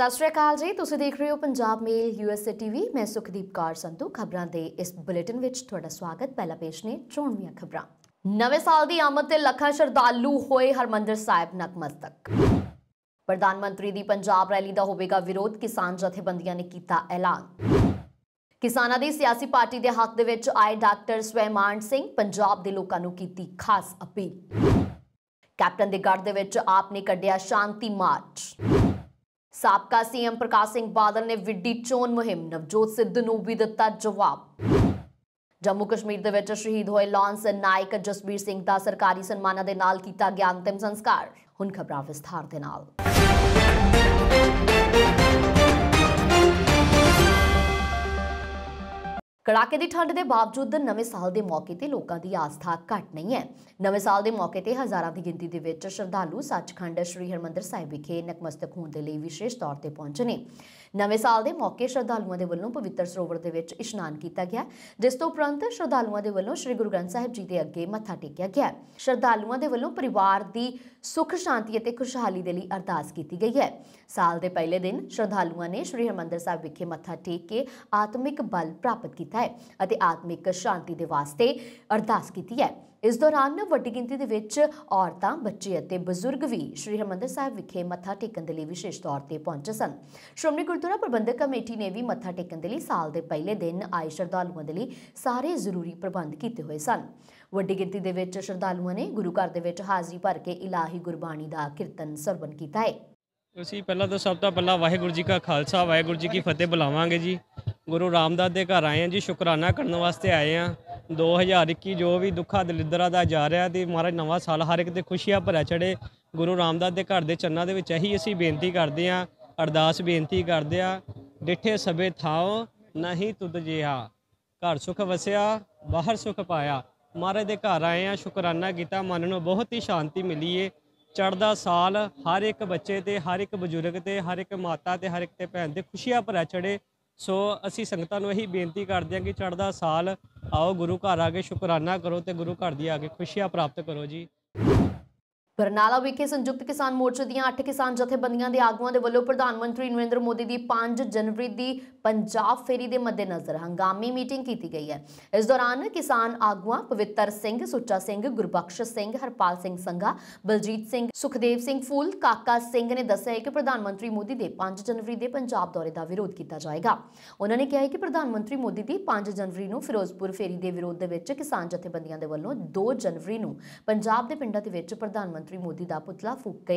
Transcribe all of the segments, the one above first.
ਸਤਿ ਸ਼੍ਰੀ ਅਕਾਲ ਜੀ ਤੁਸੀਂ ਦੇਖ ਰਹੇ ਹੋ ਪੰਜਾਬ ਮੇਲ ਯੂਐਸਏ ਟੀਵੀ ਮੈਂ ਸੁਖਦੀਪ ਕੌਰ ਸੰਧੂ ਖਬਰਾਂ ਦੇ ਇਸ ਬੁਲੇਟਿਨ ਵਿੱਚ ਤੁਹਾਡਾ ਸਵਾਗਤ ਪਹਿਲਾ ਪੇਸ਼ ਨੇ ਚੋਣਵੀਆਂ ਖਬਰਾਂ ਨਵੇਂ ਸਾਲ ਦੀ ਆਮਦ ਤੇ ਲੱਖਾਂ ਸ਼ਰਧਾਲੂ ਹੋਏ ਹਰਮੰਦਰ ਸਾਹਿਬ ਤੱਕ ਪ੍ਰਧਾਨ ਮੰਤਰੀ ਦੀ ਪੰਜਾਬ ਰੈਲੀ ਦਾ ਹੋਵੇਗਾ ਵਿਰੋਧ ਕਿਸਾਨ ਜਥੇਬੰਦੀਆਂ ਨੇ ਕੀਤਾ ਐਲਾਨ ਕਿਸਾਨਾਂ ਦੀ ਸਿਆਸੀ ਪਾਰਟੀ ਦੇ ਹੱਕ ਦੇ ਵਿੱਚ ਆਏ ਡਾਕਟਰ ਸਵੈਮਾਨ ਸਿੰਘ ਪੰਜਾਬ ਦੇ ਲੋਕਾਂ ਨੂੰ ਕੀਤੀ ਖਾਸ ਅਪੀਲ ਕੈਪਟਨ ਦੇ ਗੜ ਦੇ ਵਿੱਚ ਆਪ ਨੇ ਕੱਢਿਆ ਸ਼ਾਂਤੀ ਮਾਰਚ ਸਾਬਕਾ ਸੀਐਮ ਪ੍ਰਕਾਸ਼ ਸਿੰਘ ਬਾਦਲ ਨੇ ਵਿੱਢੀ ਚੋਣ ਮੁਹਿੰਮ ਨਵਜੋਤ ਸਿੱਧੂ ਨੂੰ ਵੀ ਦਿੱਤਾ ਜਵਾਬ ਜੰਮੂ ਕਸ਼ਮੀਰ ਦੇ ਵਿੱਚ ਸ਼ਹੀਦ ਹੋਏ ਲਾਂਸ ਨਾਇਕ ਜਸਬੀਰ ਸਿੰਘ ਦਾ ਸਰਕਾਰੀ ਸਨਮਾਨਾਂ ਦੇ ਨਾਲ ਕੀਤਾ ਗਿਆ ਅੰਤਿਮ ਸੰਸਕਾਰ ਹੁਣ ਖਬਰਾਂ ਵਿਸਥਾਰ ਦੇ ਨਾਲ ਕੜਾਕੇ ਦੀ ਠੰਡ ਦੇ ਬਾਵਜੂਦ ਨਵੇਂ ਸਾਲ ਦੇ ਮੌਕੇ ਤੇ ਲੋਕਾਂ ਦੀ ਆਸਥਾ ਘਟ ਨਹੀਂ ਹੈ ਨਵੇਂ ਸਾਲ ਦੇ ਮੌਕੇ ਤੇ ਹਜ਼ਾਰਾਂ ਦੀ ਗਿਣਤੀ ਦੇ ਵਿੱਚ ਸ਼ਰਧਾਲੂ ਸੱਚਖੰਡ ਸ੍ਰੀ ਹਰਮੰਦਰ ਸਾਹਿਬ ਵਿਖੇ ਨਕਮਸਤਕ ਹੋਣ ਦੇ ਲਈ ਵਿਸ਼ੇਸ਼ ਤੌਰ ਤੇ ਪਹੁੰਚੇ ਨੇ ਨਵੇਂ ਸਾਲ ਦੇ ਮੌਕੇ ਸ਼ਰਧਾਲੂਆਂ ਦੇ ਵੱਲੋਂ ਪਵਿੱਤਰ ਸਰੋਵਰ ਦੇ ਵਿੱਚ ਇਸ਼ਨਾਨ ਕੀਤਾ ਗਿਆ ਜਿਸ ਤੋਂ ਉਪਰੰਤ ਸ਼ਰਧਾਲੂਆਂ ਦੇ ਵੱਲੋਂ ਸ੍ਰੀ ਗੁਰੂ ਗ੍ਰੰਥ ਸਾਹਿਬ ਜੀ ਦੇ ਅੱਗੇ ਮੱਥਾ ਟੇਕਿਆ ਗਿਆ ਸ਼ਰਧਾਲੂਆਂ ਦੇ ਵੱਲੋਂ ਪਰਿਵਾਰ ਦੀ ਸੁੱਖ ਸ਼ਾਂਤੀ ਅਤੇ ਖੁਸ਼ਹਾਲੀ ਦੇ ਲਈ ਅਰਦਾਸ ਕੀਤੀ ਗਈ ਹੈ ਸਾਲ ਦੇ ਪਹਿਲੇ ਦਿਨ ਸ਼ਰਧਾਲੂਆਂ ਨੇ ਸ੍ਰੀ ਹਰਮੰਦਰ ਸਾਹਿਬ ਵਿਖੇ ਮੱਥਾ ਟੇਕ ਕੇ ਆਤਮਿਕ ਬਲ ਪ੍ਰਾਪਤ ਕੀਤਾ ਹੈ ਅਤੇ ਆਤਮਿਕ ਸ਼ਾਂਤੀ ਦੇ ਵਾਸਤੇ ਅਰਦਾਸ ਕੀਤੀ ਹੈ ਇਸ ਦੌਰਾਨ ਵੱਡੀ ਗਿਣਤੀ ਦੇ ਵਿੱਚ ਔਰਤਾਂ ਬੱਚੇ ਅਤੇ ਬਜ਼ੁਰਗ ਵੀ ਸ੍ਰੀ ਹਰਮੰਦਰ ਸਾਹਿਬ ਵਿਖੇ ਮੱਥਾ ਟੇਕਣ ਦੇ ਲਈ ਵਿਸ਼ੇਸ਼ ਤੌਰ ਤੇ ਪਹੁੰਚੇ ਸਨ ਸ਼੍ਰੋਮਣੀ ਗੁਰਦੁਆਰਾ ਪ੍ਰਬੰਧਕ ਕਮੇਟੀ ਨੇ ਵੀ ਮੱਥਾ ਟੇਕਣ ਦੇ ਲਈ ਸਾਲ ਦੇ ਪਹਿਲੇ ਦਿਨ ਆਏ ਸ਼ਰਧਾਲੂਆਂ ਦੇ ਲਈ ਸਾਰੇ ਜ਼ਰੂਰੀ ਪ੍ਰਬੰਧ ਕੀਤੇ ਹੋਏ ਸਨ ਵੱਡੀ ਗਿਣਤੀ ਦੇ ਵਿੱਚ ਸ਼ਰਧਾਲੂਆਂ ਨੇ ਗੁਰੂ ਘਰ ਦੇ ਵਿੱਚ ਹਾਜ਼ਰੀ ਭਰ ਕੇ ਇਲਾਹੀ ਗੁਰਬਾਣੀ ਦਾ ਕੀਰਤਨ ਸਰਵਨ ਕੀਤਾ ਹੈ ਅਸੀਂ ਪਹਿਲਾਂ ਤਾਂ ਸਭ ਤੋਂ ਪਹਿਲਾਂ ਵਾਹਿਗੁਰੂ ਜੀ ਕਾ ਖਾਲਸਾ ਵਾਹਿਗੁਰੂ ਜੀ ਕੀ ਫਤਿਹ ਬੁਲਾਵਾਂਗੇ ਜੀ ਗੁਰੂ ਰਾਮਦਾਸ ਦੇ ਘਰ ਆਏ ਆਂ ਜੀ ਸ਼ੁਕਰਾਨਾ ਕਰਨ ਵਾਸਤੇ ਆਏ ਆਂ 2021 ਜੋ ਵੀ ਦੁੱਖਾ ਦਲਿੱਦਰਾ ਦਾ ਜਾ ਰਿਹਾ ਤੇ ਮਹਾਰਾਜ ਨਵਾਂ ਸਾਲ ਹਰ ਇੱਕ ਤੇ ਖੁਸ਼ੀਆਂ ਭਰਿਆ ਚੜੇ ਗੁਰੂ ਰਾਮਦਾਸ ਦੇ ਘਰ ਦੇ ਚੰਨਾਂ ਦੇ ਵਿੱਚ ਇਹੀ ਅਸੀਂ ਬੇਨਤੀ ਕਰਦੇ ਆਂ ਅਰਦਾਸ ਬੇਨਤੀ ਕਰਦੇ ਆਂ ਡਿਠੇ ਸਭੇ ਥਾਉ ਨਹੀਂ ਤੁਦ ਜਿਹਾ ਘਰ ਸੁਖ ਵਸਿਆ ਬਾਹਰ ਸੁਖ ਪਾਇਆ ਮਹਾਰਾਜ ਦੇ ਘਰ ਆਏ ਆ ਸ਼ੁਕਰਾਨਾ ਕੀਤਾ ਮਨ ਨੂੰ ਬਹੁਤ ਹੀ ਸ਼ਾਂਤੀ ਮਿਲੀ ਏ ਚੜਦਾ ਸਾਲ ਹਰ ਇੱਕ ਬੱਚੇ ਤੇ ਹਰ ਇੱਕ ਬਜ਼ੁਰਗ ਤੇ ਹਰ ਇੱਕ ਮਾਤਾ ਤੇ ਹਰ ਇੱਕ ਤੇ ਭੈਣ ਤੇ ਖੁਸ਼ੀਆਂ ਭਰਿਆ ਚੜੇ ਸੋ ਅਸੀਂ ਸੰਗਤਾਂ ਨੂੰ ਇਹੀ ਬੇਨਤੀ ਕਰਦੇ ਹਾਂ ਕਿ ਚੜ੍ਹਦਾ ਸਾਲ ਆਓ ਗੁਰੂ ਘਰ ਆ ਕੇ ਸ਼ੁਕਰਾਨਾ ਕਰੋ ਤੇ ਗੁਰੂ ਘਰ ਦੀ ਆ ਕੇ ਖੁਸ਼ੀਆਂ ਪ੍ਰਾਪਤ ਕਰੋ ਜੀ ਬਰਨਾਲਾ ਵਿਖੇ ਸੰਯੁਕਤ ਕਿਸਾਨ ਮੋਰਚੇ ਦੀਆਂ 8 ਕਿਸਾਨ ਜਥੇਬੰਦੀਆਂ ਦੇ ਆਗੂਆਂ ਦੇ ਵੱਲੋਂ ਪ੍ਰਧਾਨ ਮੰਤਰੀ ਨਰਿੰਦਰ ਮੋਦੀ ਦੀ 5 ਜਨਵਰੀ ਦੀ ਪੰਜਾਬ ਫੇਰੀ ਦੇ ਮੱਦੇਨਜ਼ਰ ਹੰਗਾਮੀ ਮੀਟਿੰਗ ਕੀਤੀ ਗਈ ਹੈ ਇਸ ਦੌਰਾਨ ਕਿਸਾਨ ਆਗੂਆਂ ਪਵਿੱਤਰ ਸਿੰਘ ਸੁੱਚਾ ਸਿੰਘ ਗੁਰਬਖਸ਼ ਸਿੰਘ ਹਰਪਾਲ ਸਿੰਘ ਸੰਘਾ ਬਲਜੀਤ ਸਿੰਘ ਸੁਖਦੇਵ ਸਿੰਘ ਫੂਲ ਕਾਕਾ ਸਿੰਘ ਨੇ ਦੱਸਿਆ ਕਿ ਪ੍ਰਧਾਨ ਮੰਤਰੀ ਮੋਦੀ ਦੇ 5 ਜਨਵਰੀ ਦੇ ਪੰਜਾਬ ਦੌਰੇ ਦਾ ਵਿਰੋਧ ਕੀਤਾ ਜਾਏਗਾ ਉਹਨਾਂ ਨੇ ਕਿਹਾ ਕਿ ਪ੍ਰਧਾਨ ਮੰਤਰੀ ਮੋਦੀ ਦੀ 5 ਜਨਵਰੀ ਨੂੰ ਫਿਰੋਜ਼ਪੁਰ ਫੇਰੀ ਦੇ ਵਿਰੋਧ ਦੇ ਵਿੱਚ ਕਿਸਾਨ ਜਥੇਬੰਦੀਆਂ ਦੇ ਵੱਲੋਂ 2 ਜਨਵਰੀ ਨੂੰ ਪੰਜਾਬ ਦੇ ਪਿੰਡਾਂ ਦੇ ਵਿੱਚ ਪ੍ਰਧਾਨ ਮੰਤਰੀ ਮੰਤਰੀ ਮੋਦੀ ਦਾ ਪੁਤਲਾ ਫੂਕ ਕੇ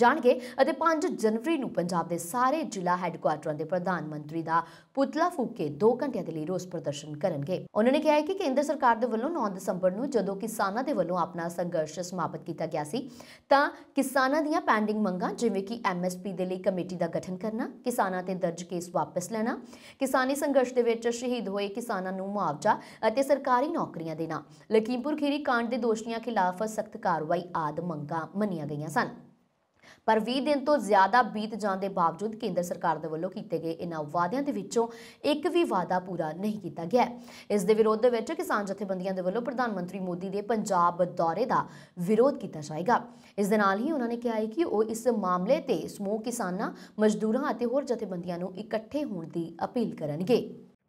ਜਾਣਗੇ ਅਤੇ 5 ਜਨਵਰੀ ਨੂੰ ਪੰਜਾਬ ਦੇ ਸਾਰੇ ਜ਼ਿਲ੍ਹਾ ਹੈੱਡਕੁਆਰਟਰਾਂ ਦੇ ਪ੍ਰਧਾਨ ਮੰਤਰੀ ਦਾ ਪੁਤਲਾ ਫੂਕ ਕੇ 2 ਘੰਟਿਆਂ ਦੇ ਲਈ ਰੋਸ ਪ੍ਰਦਰਸ਼ਨ ਕਰਨਗੇ ਉਹਨਾਂ ਨੇ ਕਿਹਾ ਹੈ ਕਿ ਕੇਂਦਰ ਸਰਕਾਰ ਦੇ ਵੱਲੋਂ 9 ਦਸੰਬਰ ਨੂੰ ਜਦੋਂ ਕਿਸਾਨਾਂ ਦੇ ਵੱਲੋਂ ਆਪਣਾ ਸੰਘਰਸ਼ ਸਮਾਪਤ ਕੀਤਾ ਗਿਆ ਸੀ ਤਾਂ ਕਿਸਾਨਾਂ ਦੀਆਂ ਪੈਂਡਿੰਗ ਮੰਗਾਂ ਜਿਵੇਂ ਕਿ ਐਮਐਸਪੀ ਦੇ ਲਈ ਕਮੇਟੀ ਦਾ ਗਠਨ ਕਰਨਾ ਕਿਸਾਨਾਂ ਤੇ ਦਰਜ ਕੇਸ ਵਾਪਸ ਲੈਣਾ ਕਿਸਾਨੀ ਸੰਘਰਸ਼ ਦੇ ਵਿੱਚ ਸ਼ਹੀਦ ਹੋਏ ਕਿਸਾਨਾਂ ਨੂੰ ਮੁਆਵਜ਼ਾ ਅਤੇ ਸਰਕਾਰੀ ਨੌਕਰੀਆਂ ਦੇਣਾ ਲਖੀਮਪੁਰ ਖੀਰੀ ਕਾਂਡ ਦੇ ਦੋਸ਼ੀਆਂ ਖਿਲਾਫ ਸਖਤ ਕਾਰਵਾਈ ਆਦ ਮੰਗ ਮੰਗਾਂ ਮੰਨੀਆਂ ਗਈਆਂ ਸਨ ਪਰ 20 ਦਿਨ ਤੋਂ ਜ਼ਿਆਦਾ ਬੀਤ ਜਾਣ ਦੇ ਬਾਵਜੂਦ ਕੇਂਦਰ ਸਰਕਾਰ ਦੇ ਵੱਲੋਂ ਕੀਤੇ ਗਏ ਇਹਨਾਂ ਵਾਅਦਿਆਂ ਦੇ ਵਿੱਚੋਂ ਇੱਕ ਵੀ ਵਾਅਦਾ ਪੂਰਾ ਨਹੀਂ ਕੀਤਾ ਗਿਆ ਇਸ ਦੇ ਵਿਰੋਧ ਦੇ ਵਿੱਚ ਕਿਸਾਨ ਜਥੇਬੰਦੀਆਂ ਦੇ ਵੱਲੋਂ ਪ੍ਰਧਾਨ ਮੰਤਰੀ ਮੋਦੀ ਦੇ ਪੰਜਾਬ ਦੌਰੇ ਦਾ ਵਿਰੋਧ ਕੀਤਾ ਜਾਏਗਾ ਇਸ ਦੇ ਨਾਲ ਹੀ ਉਹਨਾਂ ਨੇ ਕਿਹਾ ਹੈ ਕਿ ਉਹ ਇਸ ਮਾਮਲੇ ਤੇ ਸਮੂਹ ਕਿਸਾਨਾਂ ਮਜ਼ਦੂਰਾਂ ਅਤੇ ਹੋਰ ਜਥੇਬੰਦੀਆਂ ਨੂੰ ਇਕੱਠੇ ਹੋਣ ਦੀ ਅਪੀਲ ਕਰਨਗੇ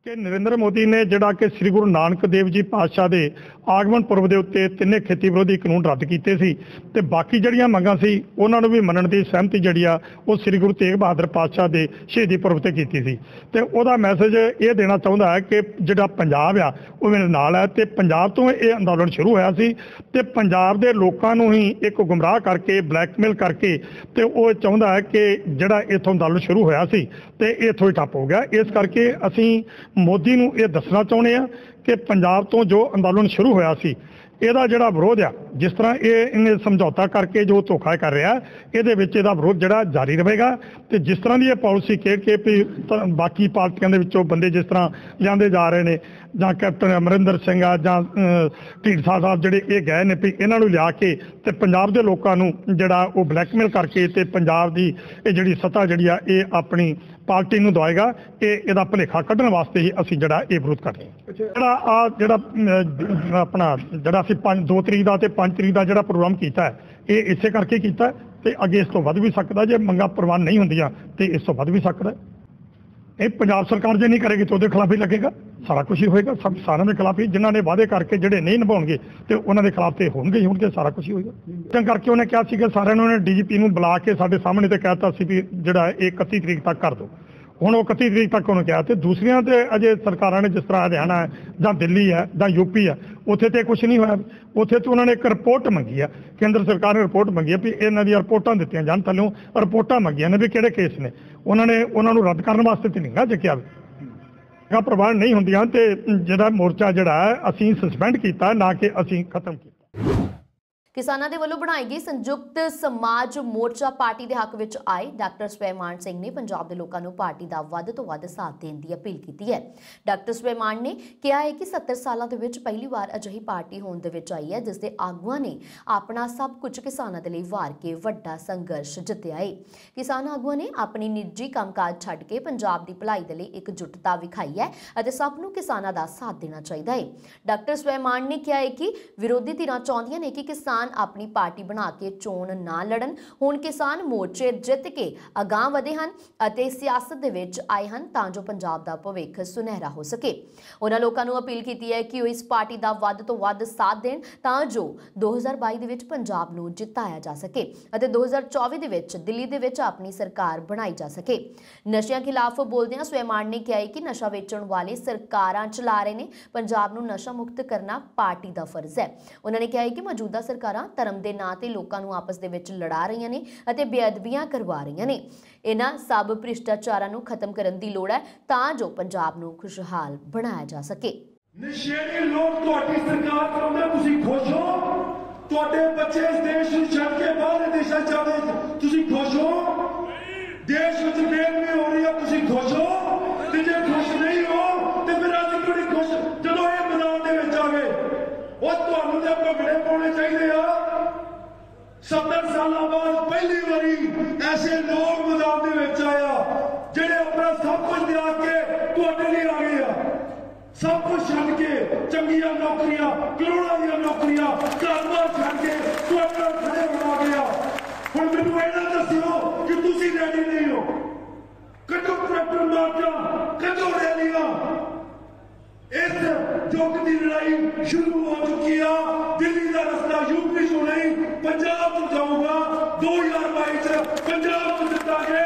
ਕਿ ਨਰਿੰਦਰ ਮੋਦੀ ਨੇ ਜਿਹੜਾ ਕਿ ਸ੍ਰੀ ਗੁਰੂ ਨਾਨਕ ਦੇਵ ਜੀ ਪਾਤਸ਼ਾਹ ਦੇ ਆਗਮਨ ਪੁਰਬ ਦੇ ਉੱਤੇ ਤਿੰਨੇ ਖੇਤੀ ਵਿਰੋਧੀ ਕਾਨੂੰਨ ਰੱਦ ਕੀਤੇ ਸੀ ਤੇ ਬਾਕੀ ਜਿਹੜੀਆਂ ਮੰਗਾਂ ਸੀ ਉਹਨਾਂ ਨੂੰ ਵੀ ਮੰਨਣ ਦੀ ਸਹਿਮਤੀ ਜਿਹੜੀ ਆ ਉਹ ਸ੍ਰੀ ਗੁਰੂ ਤੇਗ ਬਹਾਦਰ ਪਾਤਸ਼ਾਹ ਦੇ ਸ਼ਹੀਦੀ ਪੁਰਬ ਤੇ ਕੀਤੀ ਸੀ ਤੇ ਉਹਦਾ ਮੈਸੇਜ ਇਹ ਦੇਣਾ ਚਾਹੁੰਦਾ ਹੈ ਕਿ ਜਿਹੜਾ ਪੰਜਾਬ ਆ ਉਹ ਮੇਰੇ ਨਾਲ ਹੈ ਤੇ ਪੰਜਾਬ ਤੋਂ ਇਹ ਅੰਦੋਲਨ ਸ਼ੁਰੂ ਹੋਇਆ ਸੀ ਤੇ ਪੰਜਾਬ ਦੇ ਲੋਕਾਂ ਨੂੰ ਹੀ ਇੱਕ ਗੁੰਮਰਾਹ ਕਰਕੇ ਬਲੈਕਮੇਲ ਕਰਕੇ ਤੇ ਉਹ ਚਾਹੁੰਦਾ ਹੈ ਕਿ ਜਿਹੜਾ ਇਥੋਂ ਅੰਦੋਲਨ ਸ਼ੁਰੂ ਹੋਇਆ ਸੀ ਤੇ ਇਥੋਂ ਹੀ ਟੱਪ ਹੋ ਗਿਆ ਇਸ ਕਰਕੇ ਅਸੀਂ ਮੋਦੀ ਨੂੰ ਇਹ ਦੱਸਣਾ ਚਾਹੁੰਦੇ ਆ ਕਿ ਪੰਜਾਬ ਤੋਂ ਜੋ ਅੰਦੋਲਨ ਸ਼ੁਰੂ ਹੋਇਆ ਸੀ ਇਹਦਾ ਜਿਹੜਾ ਵਿਰੋਧ ਆ ਜਿਸ ਤਰ੍ਹਾਂ ਇਹ ਇਹਨੇ ਸਮਝੌਤਾ ਕਰਕੇ ਜੋ ਧੋਖਾ ਕਰ ਰਿਹਾ ਇਹਦੇ ਵਿੱਚ ਇਹਦਾ ਵਿਰੋਧ ਜਿਹੜਾ ਜਾਰੀ ਰਹੇਗਾ ਤੇ ਜਿਸ ਤਰ੍ਹਾਂ ਦੀ ਇਹ ਪਾਲਿਸੀ ਖੇਡ ਕੇ ਬਾਕੀ ਪਾਰਟੀਆਂ ਦੇ ਵਿੱਚੋਂ ਬੰਦੇ ਜਿਸ ਤਰ੍ਹਾਂ ਲਿਆਂਦੇ ਜਾ ਰਹੇ ਨੇ ਜਾਂ ਕੈਪਟਨ ਅਮਰਿੰਦਰ ਸਿੰਘ ਆ ਜਾਂ ਢੀਂਡਸਾ ਸਾਹਿਬ ਜਿਹੜੇ ਇਹ ਗਏ ਨੇ ਵੀ ਇਹਨਾਂ ਨੂੰ ਲਿਆ ਕੇ ਤੇ ਪੰਜਾਬ ਦੇ ਲੋਕਾਂ ਨੂੰ ਜਿਹੜਾ ਉਹ ਬਲੈਕਮੇਲ ਕਰਕੇ ਤੇ ਪੰਜਾਬ ਦੀ ਇਹ ਜਿਹੜੀ ਸੱਤਾ ਜਿਹੜੀ ਆ ਇਹ ਆਪਣੀ ਪਾਰਟੀ ਨੂੰ ਦਵਾਏਗਾ ਕਿ ਇਹਦਾ ਭਲੇਖਾ ਕੱਢਣ ਵਾਸਤੇ ਹੀ ਅਸੀਂ ਜਿਹੜਾ ਇਹ ਵਿਰੋਧ ਕਰ ਰਹੇ ਹਾਂ ਜਿਹੜਾ ਆ ਜਿਹੜਾ ਆਪਣਾ ਜਿਹੜਾ ਅਸੀਂ 5 2 ਤਰੀਕ ਦਾ ਤੇ 5 ਤਰੀਕ ਦਾ ਜਿਹੜਾ ਪ੍ਰੋਗਰਾਮ ਕੀਤਾ ਹੈ ਇਹ ਇਸੇ ਕਰਕੇ ਕੀਤਾ ਤੇ ਅੱਗੇ ਇਸ ਤੋਂ ਵੱਧ ਵੀ ਸਕਦਾ ਜੇ ਮੰਗਾ ਪ੍ਰਵਾਨ ਨਹੀਂ ਹੁੰਦੀਆਂ ਤੇ ਇਸ ਤੋਂ ਵੱਧ ਵੀ ਸਕਦਾ ਇਹ ਪੰਜਾਬ ਸਰਕਾਰ ਜੇ ਨਹੀਂ ਕਰੇਗੀ ਤਾਂ ਉਹਦੇ ਖਿਲਾਫ ਹੀ ਲੱਗੇਗਾ ਸਾਰਾ ਕੁਝ ਹੀ ਹੋਏਗਾ ਸਭ ਸਾਰਿਆਂ ਦੇ ਖਿਲਾਫ ਹੀ ਜਿਨ੍ਹਾਂ ਨੇ ਵਾਅਦੇ ਕਰਕੇ ਜਿਹੜੇ ਨਹੀਂ ਨਿਭਾਉਣਗੇ ਤੇ ਉਹਨਾਂ ਦੇ ਖਿਲਾਫ ਤੇ ਹੋਣਗੇ ਹੀ ਹੋਣਗੇ ਸਾਰਾ ਕੁਝ ਹੀ ਹੋਏਗਾ ਤਾਂ ਕਰਕੇ ਉਹਨੇ ਕਿਹਾ ਸੀ ਕਿ ਸਾਰਿਆਂ ਨੂੰ ਉਹਨੇ ਡੀਜੀਪੀ ਨੂੰ ਬੁਲਾ ਕੇ ਸਾਡੇ ਸਾਹਮਣੇ ਤੇ ਕਹਿਤਾ ਸੀ ਵੀ ਜਿਹੜਾ ਇਹ 31 ਤਰੀਕ ਤੱਕ ਕਰ ਦਿਓ ਹੁਣ ਉਹ 31 ਤਰੀਕ ਤੱਕ ਉਹਨੂੰ ਕਿਹਾ ਤੇ ਦੂਸਰੀਆਂ ਤੇ ਅਜੇ ਸਰਕਾਰਾਂ ਨੇ ਜਿਸ ਤਰ੍ਹਾਂ ਹਰਿਆਣਾ ਹੈ ਜਾਂ ਦਿੱਲੀ ਹੈ ਜਾਂ ਯੂਪੀ ਹੈ ਉੱਥੇ ਤੇ ਕੁਝ ਨਹੀਂ ਹੋਇਆ ਉੱਥੇ ਤੇ ਉਹਨਾਂ ਨੇ ਇੱਕ ਰਿਪੋਰਟ ਮੰਗੀ ਆ ਕੇਂਦਰ ਸਰਕਾਰ ਨੇ ਰਿਪੋਰਟ ਮੰਗੀ ਆ ਵੀ ਇਹਨਾਂ ਦੀਆਂ ਰਿਪੋਰਟਾਂ ਦਿੱਤੀਆਂ ਜਾਣ ਥੱਲੋਂ ਰਿਪੋਰਟਾਂ ਮੰਗੀਆਂ ਨੇ ਵੀ ਕਿਹੜੇ ਕੇਸ ਨੇ ਉਹਨਾਂ ਨੇ ਉਹਨਾਂ ਨੂੰ ਰੱਦ ਕਰਨ ਵਾਸਤੇ ਤੇ ਨਹੀਂ ਗਾ ਜਿਕਿਆ ਪ੍ਰਵਾਨ ਨਹੀਂ ਹੁੰਦੀਆਂ ਤੇ ਜਿਹੜਾ ਮੋਰਚਾ ਜਿਹੜਾ ਅਸੀਂ ਸਸਪੈਂਡ ਕੀਤਾ ਨਾ ਕਿ ਅਸੀਂ ਖਤਮ ਕੀਤਾ ਕਿਸਾਨਾਂ ਦੇ ਵੱਲੋਂ ਬਣਾਈ ਗਈ ਸੰਯੁਕਤ ਸਮਾਜ ਮੋਰਚਾ ਪਾਰਟੀ ਦੇ ਹੱਕ ਵਿੱਚ ਆਏ ਡਾਕਟਰ ਸਵੈਮਾਨ ਸਿੰਘ ਨੇ ਪੰਜਾਬ ਦੇ ਲੋਕਾਂ ਨੂੰ ਪਾਰਟੀ ਦਾ ਵੱਧ ਤੋਂ ਵੱਧ ਸਾਥ ਦੇਣ ਦੀ ਅਪੀਲ ਕੀਤੀ ਹੈ ਡਾਕਟਰ ਸਵੈਮਾਨ ਨੇ ਕਿਹਾ ਹੈ ਕਿ 70 ਸਾਲਾਂ ਦੇ ਵਿੱਚ ਪਹਿਲੀ ਵਾਰ ਅਜਿਹੀ ਪਾਰਟੀ ਹੋਣ ਦੇ ਵਿੱਚ ਆਈ ਹੈ ਜਿਸ ਦੇ ਆਗੂਆਂ ਨੇ ਆਪਣਾ ਸਭ ਕੁਝ ਕਿਸਾਨਾਂ ਦੇ ਲਈ ਵਾਰ ਕੇ ਵੱਡਾ ਸੰਘਰਸ਼ ਜਿੱਤਿਆ ਹੈ ਕਿਸਾਨ ਆਗੂਆਂ ਨੇ ਆਪਣੀ ਨਿੱਜੀ ਕੰਮਕਾਜ ਛੱਡ ਕੇ ਪੰਜਾਬ ਦੀ ਭਲਾਈ ਦੇ ਲਈ ਇੱਕ ਜੁਟਤਾ ਵਿਖਾਈ ਹੈ ਅਤੇ ਸਭ ਨੂੰ ਕਿਸਾਨਾਂ ਦਾ ਸਾਥ ਦੇਣਾ ਚਾਹੀਦਾ ਹੈ ਡਾਕਟਰ ਸਵੈਮਾਨ ਨੇ ਕਿਹਾ ਹੈ ਕਿ ਵਿਰੋਧੀ ਧਿਰਾਂ ਚਾਹੁੰਦੀਆਂ ਨੇ ਕਿ ਕਿਸਾਨ ਕਿਸਾਨ ਆਪਣੀ ਪਾਰਟੀ ਬਣਾ ਕੇ ਚੋਣ ਨਾ ਲੜਨ ਹੁਣ ਕਿਸਾਨ ਮੋਰਚੇ ਜਿੱਤ ਕੇ ਅਗਾਹ ਵਧੇ ਹਨ ਅਤੇ ਸਿਆਸਤ ਦੇ ਵਿੱਚ ਆਏ ਹਨ ਤਾਂ ਜੋ ਪੰਜਾਬ ਦਾ ਭਵਿੱਖ ਸੁਨਹਿਰਾ ਹੋ ਸਕੇ ਉਹਨਾਂ ਲੋਕਾਂ ਨੂੰ ਅਪੀਲ ਕੀਤੀ ਹੈ ਕਿ ਉਹ ਇਸ ਪਾਰਟੀ ਦਾ ਵੱਧ ਤੋਂ ਵੱਧ ਸਾਥ ਦੇਣ ਤਾਂ ਜੋ 2022 ਦੇ ਵਿੱਚ ਪੰਜਾਬ ਨੂੰ ਜਿਤਾਇਆ ਜਾ ਸਕੇ ਅਤੇ 2024 ਦੇ ਵਿੱਚ ਦਿੱਲੀ ਦੇ ਵਿੱਚ ਆਪਣੀ ਸਰਕਾਰ ਬਣਾਈ ਜਾ ਸਕੇ ਨਸ਼ਿਆਂ ਖਿਲਾਫ ਬੋਲਦਿਆਂ ਸੁਐਮਾਨ ਨੇ ਕਿਹਾ ਕਿ ਨਸ਼ਾ ਵੇਚਣ ਵਾਲੇ ਸਰਕਾਰਾਂ ਚਲਾ ਰਹੇ ਨੇ ਪੰਜਾਬ ਨੂੰ ਨਸ਼ਾ ਮੁਕਤ ਕਰਨਾ ਪਾਰਟੀ ਦਾ ਫਰਜ਼ ਹੈ ਉਹਨਾਂ ਨੇ ਕਿਹਾ ਕਿ ਮੌਜੂਦਾ ਸਰਕਾਰ ਧਾਰਾਂ ਧਰਮ ਦੇ ਨਾਂ ਤੇ ਲੋਕਾਂ ਨੂੰ ਆਪਸ ਦੇ ਵਿੱਚ ਲੜਾ ਰਹੀਆਂ ਨੇ ਅਤੇ ਬੇਅਦਬੀਆਂ ਕਰਵਾ ਰਹੀਆਂ ਨੇ ਇਹਨਾਂ ਸਭ ਭ੍ਰਿਸ਼ਟਾਚਾਰਾਂ ਨੂੰ ਖਤਮ ਕਰਨ ਦੀ ਲੋੜ ਹੈ ਤਾਂ ਜੋ ਪੰਜਾਬ ਨੂੰ ਖੁਸ਼ਹਾਲ ਬਣਾਇਆ ਜਾ ਸਕੇ ਨਸ਼ੇੜੀ ਲੋਕ ਤੁਹਾਡੀ ਸਰਕਾਰ ਤੋਂ ਤੁਸੀਂ ਖੁਸ਼ ਹੋ ਤੁਹਾਡੇ ਬੱਚੇ ਇਸ ਦੇਸ਼ ਨੂੰ ਛੱਡ ਕੇ ਬਾਹਰ ਦੇਸ਼ਾਂ ਚਾਹਦੇ ਤੁਸੀਂ ਖੁਸ਼ ਹੋ ਦੇਸ਼ ਵਿੱਚ ਬੇਅਦਬੀ ਹੋ ਰਹੀ ਹੈ ਤੁਸੀਂ ਖੁਸ਼ ਹੋ ਉਹ ਤੁਹਾਨੂੰ ਦੇ ਭੰਗੜੇ ਪਾਉਣੇ ਚਾਹੀਦੇ ਆ 70 ਸਾਲਾਂ ਬਾਅਦ ਪਹਿਲੀ ਵਾਰੀ ਐਸੇ ਲੋਕ ਮਜ਼ਾਬ ਦੇ ਵਿੱਚ ਆਇਆ ਜਿਹੜੇ ਆਪਣਾ ਸਭ ਕੁਝ ਦੇ ਕੇ ਤੁਹਾਡੇ ਲਈ ਆ ਗਏ ਆ ਸਭ ਕੁਝ ਛੱਡ ਕੇ ਚੰਗੀਆਂ ਨੌਕਰੀਆਂ ਕਰੋੜਾਂ ਦੀਆਂ ਨੌਕਰੀਆਂ ਕਾਰੋਬਾਰ ਛੱਡ ਕੇ ਤੁਹਾਡਾ ਖੜੇ ਗਏ ਗਿਆ ਹੁਣ ਮੈਨੂੰ ਇਹਨਾਂ ਦੱਸਿਓ ਕਿ ਤੁਸੀਂ ਰੈਡੀ ਨਹੀਂ ਹੋ ਕਦੋਂ ਟਰੈਕਟਰ ਮਾਰਦਾ ਕਦੋਂ ਰੈਲੀਆਂ ਇਸ ਜੋਗ ਦੀ ਲੜਾਈ ਸ਼ੁਰੂ ਹੋ ਚੁੱਕੀ ਆ ਦਿੱਲੀ ਦਾ ਰਸਤਾ ਯੂਪੀ ਤੋਂ ਨਹੀਂ ਪੰਜਾਬ ਤੋਂ ਜਾਊਗਾ 2022 ਚ ਪੰਜਾਬ ਤੋਂ ਜਿੱਤਾਂਗੇ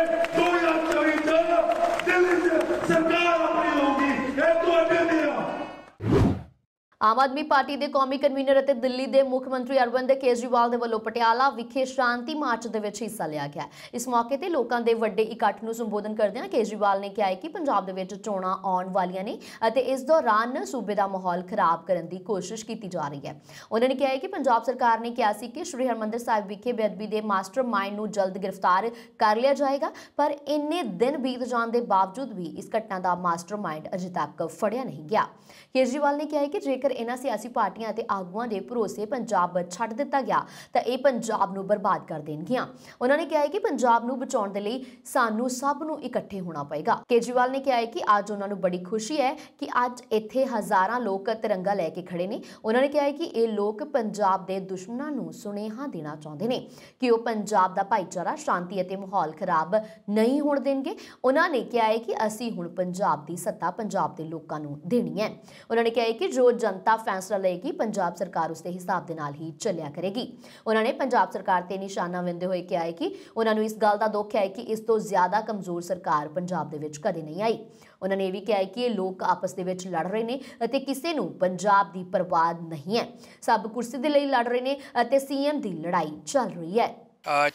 ਆਮ ਆਦਮੀ ਪਾਰਟੀ ਦੇ ਕੌਮੀ ਕਨਵੀਨਰ ਅਤੇ ਦਿੱਲੀ ਦੇ ਮੁੱਖ ਮੰਤਰੀ ਅਰਵਿੰਦ ਕੇਜਰੀਵਾਲ ਦੇ ਵੱਲੋਂ ਪਟਿਆਲਾ ਵਿਖੇ ਸ਼ਾਂਤੀ ਮਾਰਚ ਦੇ ਵਿੱਚ ਹਿੱਸਾ ਲਿਆ ਗਿਆ ਇਸ ਮੌਕੇ ਤੇ ਲੋਕਾਂ ਦੇ ਵੱਡੇ ਇਕੱਠ ਨੂੰ ਸੰਬੋਧਨ ਕਰਦਿਆਂ ਕੇਜਰੀਵਾਲ ਨੇ ਕਿਹਾ ਕਿ ਪੰਜਾਬ ਦੇ ਵਿੱਚ ਚੋਣਾਂ ਆਉਣ ਵਾਲੀਆਂ ਨੇ ਅਤੇ ਇਸ ਦੌਰਾਨ ਸੂਬੇ ਦਾ ਮਾਹੌਲ ਖਰਾਬ ਕਰਨ ਦੀ ਕੋਸ਼ਿਸ਼ ਕੀਤੀ ਜਾ ਰਹੀ ਹੈ ਉਹਨਾਂ ਨੇ ਕਿਹਾ ਕਿ ਪੰਜਾਬ ਸਰਕਾਰ ਨੇ ਕਿਹਾ ਸੀ ਕਿ ਸ਼੍ਰੀ ਹਰਮੰਦਰ ਸਾਹਿਬ ਵਿਖੇ ਬੇਅਦਬੀ ਦੇ ਮਾਸਟਰਮਾਈਂਡ ਨੂੰ ਜਲਦ ਗ੍ਰਿਫਤਾਰ ਕਰ ਲਿਆ ਜਾਏਗਾ ਪਰ ਇੰਨੇ ਦਿਨ ਬੀਤ ਜਾਣ ਦੇ ਬਾਵਜੂਦ ਵੀ ਇਸ ਘਟਨਾ ਦਾ ਮਾਸਟਰਮਾਈਂਡ ਅਜੇ ਤੱਕ ਫੜਿਆ ਨਹੀਂ ਗਿਆ ਕੇਜਰੀਵਾਲ ਨੇ ਕਿਹਾ ਕਿ ਜੇ ਜੇਕਰ ਇਹਨਾਂ ਸਿਆਸੀ ਪਾਰਟੀਆਂ ਅਤੇ ਆਗੂਆਂ ਦੇ ਭਰੋਸੇ ਪੰਜਾਬ ਛੱਡ ਦਿੱਤਾ ਗਿਆ ਤਾਂ ਇਹ ਪੰਜਾਬ ਨੂੰ ਬਰਬਾਦ ਕਰ ਦੇਣਗੀਆਂ ਉਹਨਾਂ ਨੇ ਕਿਹਾ ਹੈ ਕਿ ਪੰਜਾਬ ਨੂੰ ਬਚਾਉਣ ਦੇ ਲਈ ਸਾਨੂੰ ਸਭ ਨੂੰ ਇਕੱਠੇ ਹੋਣਾ ਪਏਗਾ ਕੇਜੀਵਾਲ ਨੇ ਕਿਹਾ ਹੈ ਕਿ ਅੱਜ ਉਹਨਾਂ ਨੂੰ ਬੜੀ ਖੁਸ਼ੀ ਹੈ ਕਿ ਅੱਜ ਇੱਥੇ ਹਜ਼ਾਰਾਂ ਲੋਕ ਤਿਰੰਗਾ ਲੈ ਕੇ ਖੜੇ ਨੇ ਉਹਨਾਂ ਨੇ ਕਿਹਾ ਹੈ ਕਿ ਇਹ ਲੋਕ ਪੰਜਾਬ ਦੇ ਦੁਸ਼ਮਣਾਂ ਨੂੰ ਸੁਨੇਹਾ ਦੇਣਾ ਚਾਹੁੰਦੇ ਨੇ ਕਿ ਉਹ ਪੰਜਾਬ ਦਾ ਭਾਈਚਾਰਾ ਸ਼ਾਂਤੀ ਅਤੇ ਮਾਹੌਲ ਖਰਾਬ ਨਹੀਂ ਹੋਣ ਦੇਣਗੇ ਉਹਨਾਂ ਨੇ ਕਿਹਾ ਹੈ ਕਿ ਅਸੀਂ ਹੁਣ ਪੰਜਾਬ ਦੀ ਸੱਤਾ ਪੰਜਾਬ ਦੇ ਲੋਕਾਂ ਨੂੰ ਦੇਣੀ ਹੈ ਉਹਨਾਂ ਨੇ ਕਿਹਾ ਹੈ ਕਿ ਜੋ ਜਨ ਜਨਤਾ ਫੈਸਲਾ ਲਏਗੀ ਪੰਜਾਬ ਸਰਕਾਰ ਉਸ ਦੇ ਹਿਸਾਬ ਦੇ ਨਾਲ ਹੀ ਚੱਲਿਆ ਕਰੇਗੀ ਉਹਨਾਂ ਨੇ ਪੰਜਾਬ ਸਰਕਾਰ ਤੇ ਨਿਸ਼ਾਨਾ ਵਿੰਦੇ ਹੋਏ ਕਿਹਾ ਹੈ ਕਿ ਉਹਨਾਂ ਨੂੰ ਇਸ ਗੱਲ ਦਾ ਦੁੱਖ ਹੈ ਕਿ ਇਸ ਤੋਂ ਜ਼ਿਆਦਾ ਕਮਜ਼ੋਰ ਸਰਕਾਰ ਪੰਜਾਬ ਦੇ ਵਿੱਚ ਕਦੇ ਨਹੀਂ ਆਈ ਉਹਨਾਂ ਨੇ ਇਹ ਵੀ ਕਿਹਾ ਕਿ ਇਹ ਲੋਕ ਆਪਸ ਦੇ ਵਿੱਚ ਲੜ ਰਹੇ ਨੇ ਅਤੇ ਕਿਸੇ ਨੂੰ ਪੰਜਾਬ ਦੀ ਪਰਵਾਹ ਨਹੀਂ ਹੈ ਸਭ ਕੁਰਸੀ ਦੇ ਲਈ ਲੜ ਰਹੇ ਨੇ ਅਤੇ ਸੀਐਮ ਦੀ ਲੜਾਈ ਚੱਲ ਰਹੀ ਹੈ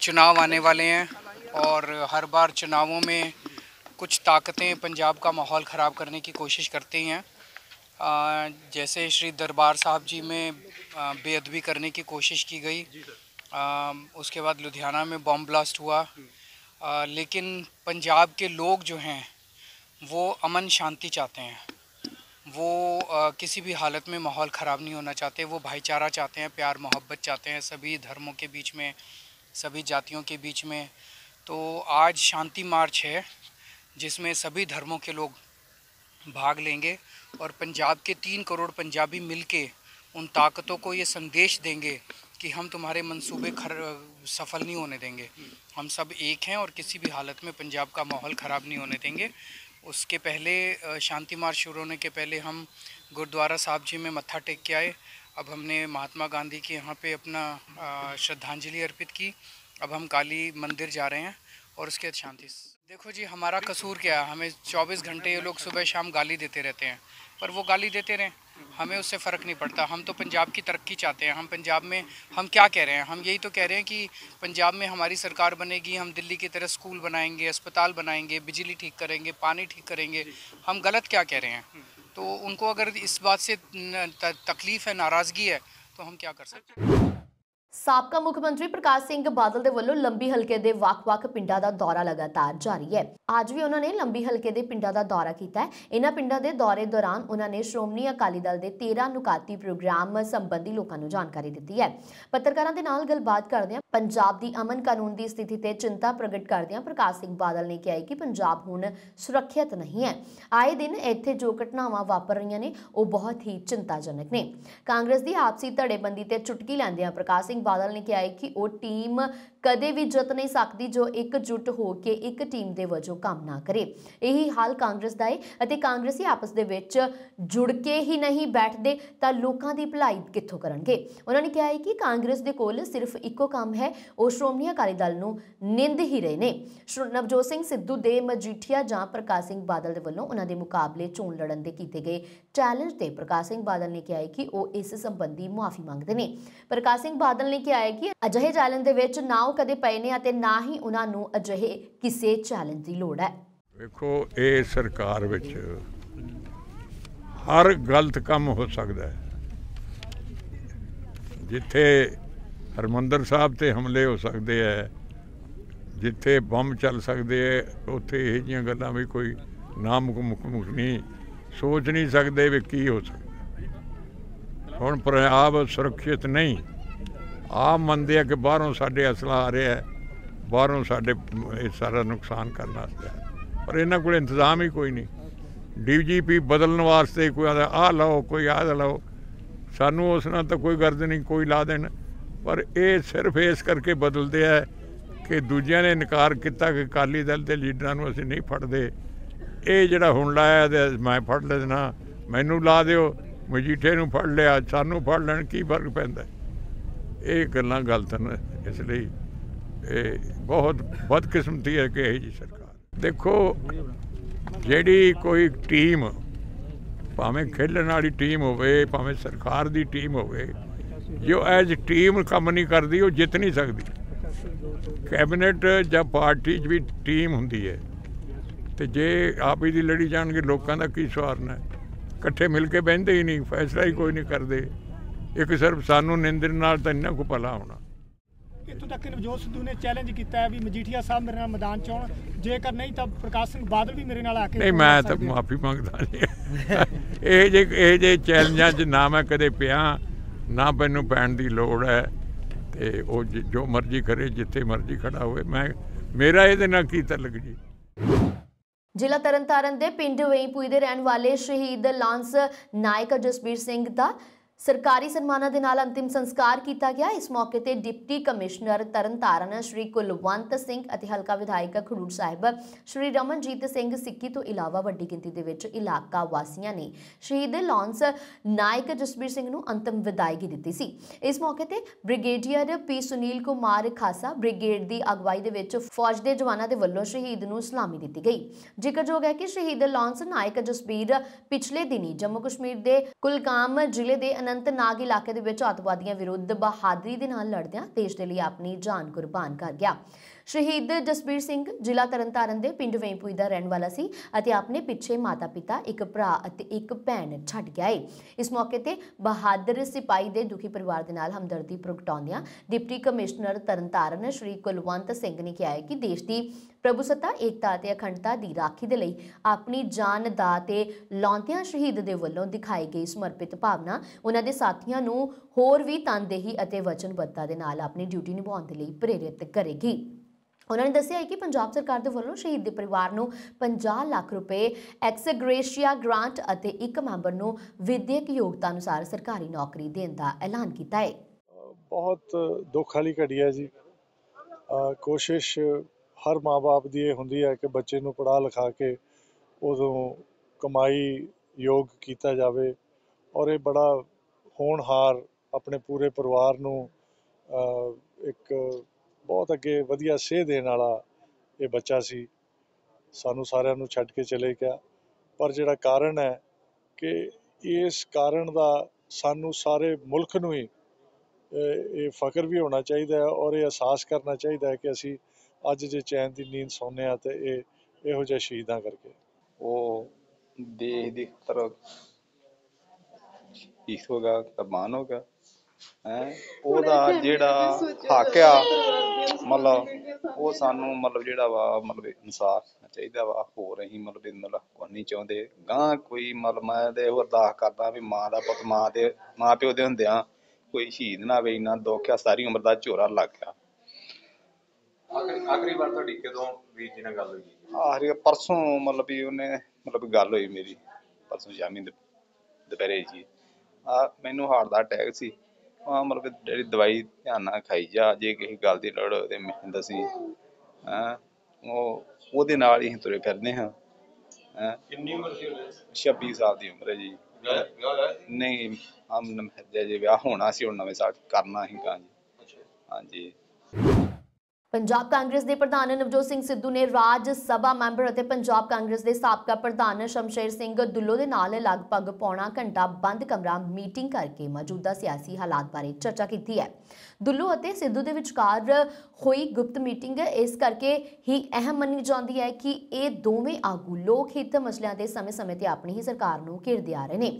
ਚੋਣਾਂ ਆਉਣੇ ਵਾਲੇ ਹਨ ਔਰ ਹਰ ਵਾਰ चुनावों ਵਿੱਚ ਕੁਝ ਤਾਕਤਾਂ ਪੰਜਾਬ ਦਾ ਮਾਹੌਲ ਖਰਾਬ ਕਰਨ ਦੀ ਕੋਸ਼ਿਸ਼ करती ਹਨ जैसे श्री दरबार साहब जी में बेअदबी करने की कोशिश की गई उसके बाद लुधियाना में बॉम्ब ब्लास्ट हुआ लेकिन पंजाब के लोग जो हैं वो अमन शांति चाहते हैं वो किसी भी हालत में माहौल ख़राब नहीं होना चाहते वो भाईचारा चाहते हैं प्यार मोहब्बत चाहते हैं सभी धर्मों के बीच में सभी जातियों के बीच में तो आज शांति मार्च है जिसमें सभी धर्मों के लोग भाग लेंगे और पंजाब के तीन करोड़ पंजाबी मिलके उन ताकतों को ये संदेश देंगे कि हम तुम्हारे मंसूबे खर सफल नहीं होने देंगे हम सब एक हैं और किसी भी हालत में पंजाब का माहौल ख़राब नहीं होने देंगे उसके पहले शांति मार्च शुरू होने के पहले हम गुरुद्वारा साहब जी में मत्था टेक के आए अब हमने महात्मा गांधी के यहाँ पे अपना श्रद्धांजलि अर्पित की अब हम काली मंदिर जा रहे हैं और उसके बाद शांति देखो जी हमारा कसूर क्या है हमें 24 घंटे ये लोग सुबह शाम गाली देते रहते हैं पर वो गाली देते रहें हमें उससे फ़र्क नहीं पड़ता हम तो पंजाब की तरक्की चाहते हैं हम पंजाब में हम क्या कह रहे हैं हम यही तो कह रहे हैं कि पंजाब में हमारी सरकार बनेगी हम दिल्ली की तरह स्कूल बनाएंगे अस्पताल बनाएंगे बिजली ठीक करेंगे पानी ठीक करेंगे हम गलत क्या कह रहे हैं तो उनको अगर इस बात से तकलीफ़ है नाराज़गी है तो हम क्या कर सकते हैं ਸਾਬਕਾ ਮੁੱਖ ਮੰਤਰੀ ਪ੍ਰਕਾਸ਼ ਸਿੰਘ ਬਾਦਲ ਦੇ ਵੱਲੋਂ ਲੰਬੀ ਹਲਕੇ ਦੇ ਵੱਖ-ਵੱਖ ਪਿੰਡਾਂ ਦਾ ਦੌਰਾ ਲਗਾਤਾਰ ਜਾਰੀ ਹੈ। ਅੱਜ ਵੀ ਉਹਨਾਂ ਨੇ ਲੰਬੀ ਹਲਕੇ ਦੇ ਪਿੰਡਾਂ ਦਾ ਦੌਰਾ ਕੀਤਾ ਹੈ। ਇਹਨਾਂ ਪਿੰਡਾਂ ਦੇ ਦੌਰੇ ਦੌਰਾਨ ਉਹਨਾਂ ਨੇ ਸ਼੍ਰੋਮਣੀ ਅਕਾਲੀ ਦਲ ਦੇ 13 ਨੁਕਾਤੀ ਪ੍ਰੋਗਰਾਮ ਸੰਬੰਧੀ ਲੋਕਾਂ ਨੂੰ ਜਾਣਕਾਰੀ ਦਿੱਤੀ ਹੈ। ਪੱਤਰਕਾਰਾਂ ਦੇ ਨਾਲ ਗੱਲਬਾਤ ਕਰਦੇ ਪੰਜਾਬ ਦੀ ਅਮਨ ਕਾਨੂੰਨ ਦੀ ਸਥਿਤੀ ਤੇ ਚਿੰਤਾ ਪ੍ਰਗਟ ਕਰਦਿਆਂ ਪ੍ਰਕਾਸ਼ ਸਿੰਘ ਬਾਦਲ ਨੇ ਕਿਹਾ ਕਿ ਪੰਜਾਬ ਹੁਣ ਸੁਰੱਖਿਅਤ ਨਹੀਂ ਹੈ ਆਏ ਦਿਨ ਇੱਥੇ ਜੋ ਘਟਨਾਵਾਂ ਵਾਪਰ ਰਹੀਆਂ ਨੇ ਉਹ ਬਹੁਤ ਹੀ ਚਿੰਤਾਜਨਕ ਨੇ ਕਾਂਗਰਸ ਦੀ ਆਪਸੀ ਧੜੇਬੰਦੀ ਤੇ ਚੁਟਕੀ ਲੈਂਦਿਆਂ ਪ੍ਰਕਾਸ਼ ਸਿੰਘ ਬਾਦਲ ਨੇ ਕਿਹਾ ਕਿ ਉਹ ਟੀਮ ਕਦੇ ਵੀ ਜਿੱਤ ਨਹੀਂ ਸਕਦੀ ਜੋ ਇਕਜੁੱਟ ਹੋ ਕੇ ਇੱਕ ਟੀਮ ਦੇ ਵਜੋਂ ਕੰਮ ਨਾ ਕਰੇ ਇਹੀ ਹਾਲ ਕਾਂਗਰਸ ਦਾ ਹੈ ਅਤੇ ਕਾਂਗਰਸੀ ਆਪਸ ਦੇ ਵਿੱਚ ਜੁੜ ਕੇ ਹੀ ਨਹੀਂ ਬੈਠਦੇ ਤਾਂ ਲੋਕਾਂ ਦੀ ਭਲਾਈ ਕਿੱਥੋਂ ਕਰਨਗੇ ਉਹਨਾਂ ਨੇ ਕਿਹਾ ਹੈ ਕਿ ਕਾਂਗਰਸ ਦੇ ਕੋਲ ਸਿਰਫ ਇੱਕੋ ਕੰਮ ਹੈ ਉਹ ਸ਼੍ਰੋਮਣੀ ਅਕਾਲੀ ਦਲ ਨੂੰ ਨਿੰਦ ਹੀ ਰਹੇ ਨੇ ਨਵਜੋਤ ਸਿੰਘ ਸਿੱਧੂ ਦੇ ਮਜੀਠੀਆ ਜਾਂ ਪ੍ਰਕਾਸ਼ ਸਿੰਘ ਬਾਦਲ ਦੇ ਵੱਲੋਂ ਉਹਨਾਂ ਦੇ ਮੁਕਾਬਲੇ ਚੋਣ ਲੜਨ ਦੇ ਕੀਤੇ ਗਏ ਚੈਲੰਜ ਤੇ ਪ੍ਰਕਾਸ਼ ਸਿੰਘ ਬਾਦਲ ਨੇ ਕਿਹਾ ਹੈ ਕਿ ਉਹ ਇਸ ਸੰਬੰਧੀ ਮਾਫੀ ਮੰਗਦੇ ਨੇ ਪ੍ਰਕਾਸ਼ ਸਿੰਘ ਬਾਦਲ ਨੇ ਕਿਹਾ ਹੈ ਕਿ ਅਜਿਹੇ ਚੈਲੰਜ ਦੇ ਵਿੱਚ ਨਾ ਚੁਣੌ ਕਦੇ ਪਏ ਨੇ ਅਤੇ ਨਾ ਹੀ ਉਹਨਾਂ ਨੂੰ ਅਜਿਹੇ ਕਿਸੇ ਚੈਲੰਜ ਦੀ ਲੋੜ ਹੈ ਵੇਖੋ ਇਹ ਸਰਕਾਰ ਵਿੱਚ ਹਰ ਗਲਤ ਕੰਮ ਹੋ ਸਕਦਾ ਹੈ ਜਿੱਥੇ ਹਰਮੰਦਰ ਸਾਹਿਬ ਤੇ ਹਮਲੇ ਹੋ ਸਕਦੇ ਐ ਜਿੱਥੇ ਬੰਬ ਚੱਲ ਸਕਦੇ ਐ ਉੱਥੇ ਇਹ ਜੀਆਂ ਗੱਲਾਂ ਵੀ ਕੋਈ ਨਾਮ ਮੁਖ ਨਹੀਂ ਸੋਚ ਨਹੀਂ ਸਕਦੇ ਵੀ ਕੀ ਹੋ ਸਕਦਾ ਹੁਣ ਪ੍ਰਯਾਬ ਸੁਰੱਖਿਅਤ ਨਹੀਂ ਆਪ ਮੰਨਦੇ ਆ ਕਿ ਬਾਹਰੋਂ ਸਾਡੇ ਅਸਲਾ ਆ ਰਿਹਾ ਹੈ ਬਾਹਰੋਂ ਸਾਡੇ ਇਹ ਸਾਰਾ ਨੁਕਸਾਨ ਕਰਨ ਵਾਸਤੇ ਪਰ ਇਹਨਾਂ ਕੋਲ ਇੰਤਜ਼ਾਮ ਹੀ ਕੋਈ ਨਹੀਂ ਡੀਜੀਪੀ ਬਦਲਣ ਵਾਸਤੇ ਕੋਈ ਆ ਆ ਲਾਓ ਕੋਈ ਆ ਲਾਓ ਸਾਨੂੰ ਉਸ ਨਾਲ ਤਾਂ ਕੋਈ ਗਰਜ ਨਹੀਂ ਕੋਈ ਲਾ ਦੇਣ ਪਰ ਇਹ ਸਿਰਫ ਇਸ ਕਰਕੇ ਬਦਲਦੇ ਆ ਕਿ ਦੂਜਿਆਂ ਨੇ ਇਨਕਾਰ ਕੀਤਾ ਕਿ ਕਾਲੀ ਦਲ ਦੇ ਲੀਡਰਾਂ ਨੂੰ ਅਸੀਂ ਨਹੀਂ ਫੜਦੇ ਇਹ ਜਿਹੜਾ ਹੁਣ ਲਾਇਆ ਤੇ ਮੈਂ ਫੜ ਲੈਣਾ ਮੈਨੂੰ ਲਾ ਦਿਓ ਮਜੀਠੇ ਨੂੰ ਫੜ ਲਿਆ ਸਾਨੂੰ ਫੜ ਲੈਣ ਕੀ ਫਰਕ ਪੈਂਦਾ ਇਹ ਗੱਲਾਂ ਗਲਤ ਨੇ ਇਸ ਲਈ ਇਹ ਬਹੁਤ ਬਦਕਿਸਮਤੀ ਹੈ ਕਿ ਇਹ ਜੀ ਸਰਕਾਰ ਦੇਖੋ ਜਿਹੜੀ ਕੋਈ ਟੀਮ ਭਾਵੇਂ ਖੇਡਣ ਵਾਲੀ ਟੀਮ ਹੋਵੇ ਭਾਵੇਂ ਸਰਕਾਰ ਦੀ ਟੀਮ ਹੋਵੇ ਜੋ ਐਜ ਟੀਮ ਕੰਮ ਨਹੀਂ ਕਰਦੀ ਉਹ ਜਿੱਤ ਨਹੀਂ ਸਕਦੀ ਕੈਬਨਿਟ ਜਾਂ ਪਾਰਟੀ 'ਚ ਵੀ ਟੀਮ ਹੁੰਦੀ ਹੈ ਤੇ ਜੇ ਆਪ ਹੀ ਦੀ ਲੜੀ ਜਾਣਗੇ ਲੋਕਾਂ ਦਾ ਕੀ ਸਵਾਰਨਾ ਇਕੱਠੇ ਮਿਲ ਕੇ ਬਹਿੰਦੇ ਹੀ ਨਹੀਂ ਫੈਸਲਾ ਹੀ ਕੋਈ ਨਹੀਂ ਕਰਦੇ ਇੱਕ ਸਿਰਫ ਸਾਨੂੰ ਨਿੰਦਰ ਨਾਲ ਤਾਂ ਇੰਨਾ ਕੋ ਭਲਾ ਹੋਣਾ ਇਤੋਂ ਤੱਕ ਨਵਜੋਤ ਸਿੱਧੂ ਨੇ ਚੈਲੰਜ ਕੀਤਾ ਹੈ ਵੀ ਮਜੀਠੀਆ ਸਾਹਿਬ ਮੇਰੇ ਨਾਲ ਮੈਦਾਨ ਚ ਆਉਣ ਜੇਕਰ ਨਹੀਂ ਤਾਂ ਪ੍ਰਕਾਸ਼ ਸਿੰਘ ਬਾਦਲ ਵੀ ਮੇਰੇ ਨਾਲ ਆ ਕੇ ਨਹੀਂ ਮੈਂ ਤਾਂ ਮਾਫੀ ਮੰਗਦਾ ਨਹੀਂ ਇਹ ਜੇ ਇਹ ਜੇ ਚੈਲੰਜਾਂ 'ਚ ਨਾ ਮੈਂ ਕਦੇ ਪਿਆ ਨਾ ਮੈਨੂੰ ਪੈਣ ਦੀ ਲੋੜ ਹੈ ਤੇ ਉਹ ਜੋ ਮਰਜ਼ੀ ਕਰੇ ਜਿੱਥੇ ਮਰਜ਼ੀ ਖੜਾ ਹੋਵੇ ਮੈਂ ਮੇਰਾ ਇਹਦੇ ਨਾਲ ਕੀ ਤਲਕ ਜੀ ਜ਼ਿਲ੍ਹਾ ਤਰਨਤਾਰਨ ਦੇ ਪਿੰਡ ਵੇਈਪੂਈ ਦੇ ਰਹਿਣ ਵਾਲੇ ਸ਼ਹੀਦ ਲਾਂਸ ਨਾਇਕ ਜਸਬੀਰ ਸਿੰਘ ਦਾ ਸਰਕਾਰੀ ਸਨਮਾਨਾਂ ਦੇ ਨਾਲ ਅੰਤਿਮ ਸੰਸਕਾਰ ਕੀਤਾ ਗਿਆ ਇਸ ਮੌਕੇ ਤੇ ਡਿਪਟੀ ਕਮਿਸ਼ਨਰ ਤਰਨਤਾਰਨ ਸ਼੍ਰੀ ਕੁਲਵੰਤ ਸਿੰਘ ਅਤੇ ਹਲਕਾ ਵਿਧਾਇਕ ਖਰੂਰ ਸਾਹਿਬ ਸ਼੍ਰੀ ਰਮਨਜੀਤ ਸਿੰਘ ਸਿੱਕੀ ਤੋਂ ਇਲਾਵਾ ਵੱਡੀ ਗਿਣਤੀ ਦੇ ਵਿੱਚ ਇਲਾਕਾ ਵਾਸੀਆਂ ਨੇ ਸ਼ਹੀਦ ਲਾਂਸ ਨਾਇਕ ਜਸਬੀਰ ਸਿੰਘ ਨੂੰ ਅੰਤਿਮ ਵਿਦਾਇਗੀ ਦਿੱਤੀ ਸੀ ਇਸ ਮੌਕੇ ਤੇ ਬ੍ਰਿਗੇਡੀਅਰ ਪੀ ਸੁਨੀਲ ਕੁਮਾਰ ਖਾਸਾ ਬ੍ਰਿਗੇਡ ਦੀ ਅਗਵਾਈ ਦੇ ਵਿੱਚ ਫੌਜ ਦੇ ਜਵਾਨਾਂ ਦੇ ਵੱਲੋਂ ਸ਼ਹੀਦ ਨੂੰ ਸਲਾਮੀ ਦਿੱਤੀ ਗਈ ਜ਼ਿਕਰਯੋਗ ਹੈ ਕਿ ਸ਼ਹੀਦ ਲਾਂਸ ਨਾਇਕ ਜਸਬੀਰ ਪਿਛਲੇ ਦਿਨੀ ਜੰਮੂ ਕਸ਼ਮੀਰ ਦੇ ਕੁਲਗਾਮ ਜ਼ਿਲ੍ਹੇ ਦੇ ਅਨੰਤਨਾਗ ਇਲਾਕੇ ਦੇ ਵਿੱਚ ਆਤਵਾਦੀਆਂ ਵਿਰੁੱਧ ਬਹਾਦਰੀ ਦੇ ਨਾਲ ਲੜਦਿਆਂ ਦੇਸ਼ ਦੇ ਲਈ ਆਪਣੀ ਜਾਨ ਕੁਰਬਾਨ ਕਰ ਗਿਆ ਸ਼ਹੀਦ ਜਸਬੀਰ ਸਿੰਘ ਜ਼ਿਲ੍ਹਾ ਤਰਨਤਾਰਨ ਦੇ ਪਿੰਡ ਵੇਂਪੂਈ ਦਾ ਰਹਿਣ ਵਾਲਾ ਸੀ ਅਤੇ ਆਪਣੇ ਪਿੱਛੇ ਮਾਤਾ-ਪਿਤਾ ਇੱਕ ਭਰਾ ਅਤੇ ਇੱਕ ਭੈਣ ਛੱਡ ਗਿਆ ਇਸ ਮੌਕੇ ਤੇ ਬਹਾਦਰ ਸਿਪਾਈ ਦੇ ਦੁਖੀ ਪਰਿਵਾਰ ਦੇ ਨਾਲ ਹਮਦਰਦੀ ਪ੍ਰਗਟਾਉਂਦਿਆਂ ਡਿਪਟੀ ਕਮਿਸ਼ਨਰ ਤਰਨਤਾਰਨ ਸ਼੍ਰੀ ਕੁਲਵੰਤ ਸਿੰਘ ਨੇ ਕਿਹਾ ਕਿ ਦੇਸ਼ ਦੀ ਪ੍ਰਭੂਸੱਤਾ ਏਕਤਾ ਅਤੇ ਅਖੰਡਤਾ ਦੀ ਰਾਖੀ ਦੇ ਲਈ ਆਪਣੀ ਜਾਨ ਦਾ ਤੇ ਲੌਂਤਿਆਂ ਸ਼ਹੀਦ ਦੇ ਵੱਲੋਂ ਦਿਖਾਈ ਗਈ ਸਮਰਪਿਤ ਭਾਵਨਾ ਉਹਨਾਂ ਦੇ ਸਾਥੀਆਂ ਨੂੰ ਹੋਰ ਵੀ ਤਨਦੇਹੀ ਅਤੇ ਵਚਨਬੱਧਤਾ ਦੇ ਨਾਲ ਆਪਣੀ ਡਿਊਟੀ ਨਿਭਾਉਣ ਦੇ ਲਈ ਪ੍ਰੇਰਿਤ ਕਰੇਗੀ ਉਹਨਾਂ ਨੇ ਦੱਸਿਆ ਹੈ ਕਿ ਪੰਜਾਬ ਸਰਕਾਰ ਦੇ ਵੱਲੋਂ ਸ਼ਹੀਦ ਦੇ ਪਰਿਵਾਰ ਨੂੰ 50 ਲੱਖ ਰੁਪਏ ਐਕਸਗ੍ਰੇਸ਼ੀਆ ਗ੍ਰਾਂਟ ਅਤੇ ਇੱਕ ਮੈਂਬਰ ਨੂੰ ਵਿਦਿਅਕ ਯੋਗਤਾ ਅਨੁਸਾਰ ਸਰਕਾਰੀ ਨੌਕਰੀ ਦੇਣ ਦਾ ਐਲਾਨ ਕੀਤਾ ਹੈ ਬਹੁਤ ਦੁੱਖ ਵਾਲੀ ਘੜੀ ਹੈ ਜੀ ਕੋਸ਼ਿਸ਼ ਹਰ ਮਾਪੇ ਦੀ ਇਹ ਹੁੰਦੀ ਹੈ ਕਿ ਬੱਚੇ ਨੂੰ ਪੜਾ ਲਿਖਾ ਕੇ ਉਦੋਂ ਕਮਾਈ ਯੋਗ ਕੀਤਾ ਜਾਵੇ ਔਰ ਇਹ ਬੜਾ ਹੋਣਹਾਰ ਆਪਣੇ ਪੂਰੇ ਪਰਿਵਾਰ ਨੂੰ ਇੱਕ ਬਹੁਤ ਅੱਗੇ ਵਧੀਆ ਸੇਧ ਦੇਣ ਵਾਲਾ ਇਹ ਬੱਚਾ ਸੀ ਸਾਨੂੰ ਸਾਰਿਆਂ ਨੂੰ ਛੱਡ ਕੇ ਚਲੇ ਗਿਆ ਪਰ ਜਿਹੜਾ ਕਾਰਨ ਹੈ ਕਿ ਇਸ ਕਾਰਨ ਦਾ ਸਾਨੂੰ ਸਾਰੇ ਮੁਲਕ ਨੂੰ ਹੀ ਇਹ ਫਕਰ ਵੀ ਹੋਣਾ ਚਾਹੀਦਾ ਹੈ ਔਰ ਇਹ ਅਹਿਸਾਸ ਕਰਨਾ ਚਾਹੀਦਾ ਹੈ ਕਿ ਅਸੀਂ ਅੱਜ ਜੇ ਚੈਨ ਦੀ ਨੀਂਦ ਸੌਂਦੇ ਆ ਤੇ ਇਹ ਇਹੋ ਜਿਹਾ ਸ਼ਹੀਦਾਂ ਕਰਕੇ ਉਹ ਦੇਖ ਦੇਖ ਤਰ ਇਸ ਹੋਗਾ ਕਮਾਨ ਹੋਗਾ ਹੈ ਉਹਦਾ ਜਿਹੜਾ ਹੱਕ ਆ ਮਤਲਬ ਉਹ ਸਾਨੂੰ ਮਤਲਬ ਜਿਹੜਾ ਵਾ ਮਤਲਬ ਇਨਸਾਫ ਚਾਹੀਦਾ ਵਾ ਹੋਰ ਅਸੀਂ ਮਤਲਬ ਇਹਨਾਂ ਦਾ ਨਹੀਂ ਚਾਹੁੰਦੇ ਗਾਂ ਕੋਈ ਮਤਲਬ ਮੈਂ ਦੇ ਇਹੋ ਅਰਦਾਸ ਕਰਦਾ ਵੀ ਮਾਂ ਦਾ ਪੁੱਤ ਮਾਂ ਦੇ ਮਾਂ ਪਿਓ ਦੇ ਹੁੰਦਿਆਂ ਕੋਈ ਸ਼ਹੀਦ ਨਾ ਹੋਵੇ ਇਨਾ ਦੁੱਖਿਆ ਸਾਰੀ ਉਮਰ ਦਾ ਝੋਰਾ ਲੱਗ ਗਿਆ ਆਖਰੀ ਆਖਰੀ ਵਾਰ ਤੁਹਾਡੀ ਕਦੋਂ ਵੀ ਜੀ ਨਾਲ ਗੱਲ ਹੋਈ ਆਖਰੀ ਪਰਸੋਂ ਮਤਲਬ ਵੀ ਉਹਨੇ ਮਤਲਬ ਗੱਲ ਹੋਈ ਮੇਰੀ ਪਰਸੋਂ ਸ਼ਾਮੀ ਦੁਪਹਿਰੇ ਜੀ ਆ ਮੈਨੂੰ ਹਾਰਟ ਦਾ ਅਟੈਕ ਸੀ ਆ ਮਤਲਬ ਜਿਹੜੀ ਦਵਾਈ ਧਿਆਨ ਨਾਲ ਖਾਈ ਜਾ ਜੇ ਕਿਸੇ ਗੱਲ ਦੀ ਲੋੜ ਹੋਵੇ ਤੇ ਮਿਹਨਤ ਅਸੀਂ ਹਾਂ ਉਹ ਉਹਦੇ ਨਾਲ ਹੀ ਤੁਰੇ ਫਿਰਦੇ ਹਾਂ ਕਿੰਨੀ ਉਮਰ ਸੀ 26 ਸਾਲ ਦੀ ਉਮਰ ਹੈ ਜੀ ਨਹੀਂ ਹਮ ਨਮ ਜੇ ਵਿਆਹ ਹੋਣਾ ਸੀ ਹੁਣ ਨਵੇਂ ਸਾਲ ਕਰਨਾ ਸੀ ਕਾਂ ਜੀ ਅੱਛਾ ਜੀ ਪੰਜਾਬ ਕਾਂਗਰਸ ਦੇ ਪ੍ਰਧਾਨ ਨਵਜੋਤ ਸਿੰਘ ਸਿੱਧੂ ਨੇ ਰਾਜ ਸਭਾ ਮੈਂਬਰ ਅਤੇ ਪੰਜਾਬ ਕਾਂਗਰਸ ਦੇ ਸਾਬਕਾ ਪ੍ਰਧਾਨ ਸ਼ਮਸ਼ੇਰ ਸਿੰਘ ਦੁੱਲੋ ਦੇ ਨਾਲ ਲਗਭਗ ਪੌਣਾ ਘੰਟਾ ਬੰਦ ਕਮਰਾ ਮੀਟਿੰਗ ਕਰਕੇ ਮੌਜੂਦਾ ਸਿਆਸੀ ਹਾਲਾਤ ਬਾਰੇ ਚਰਚਾ ਕੀਤੀ ਹੈ ਦੁੱਲੋ ਅਤੇ ਸਿੱਧੂ ਦੇ ਵਿਚਕਾਰ ਹੋਈ ਗੁਪਤ ਮੀਟਿੰਗ ਇਸ ਕਰਕੇ ਹੀ ਅਹਿਮ ਮੰਨੀ ਜਾਂਦੀ ਹੈ ਕਿ ਇਹ ਦੋਵੇਂ ਆਗੂ ਲੋਕ ਹਿੱਤ ਮਸਲਿਆਂ ਦੇ ਸਮੇਂ-ਸਮੇਂ ਤੇ ਆਪਣੀ ਹੀ ਸਰਕਾਰ ਨੂੰ ਘੇਰਦੇ ਆ ਰਹੇ ਨੇ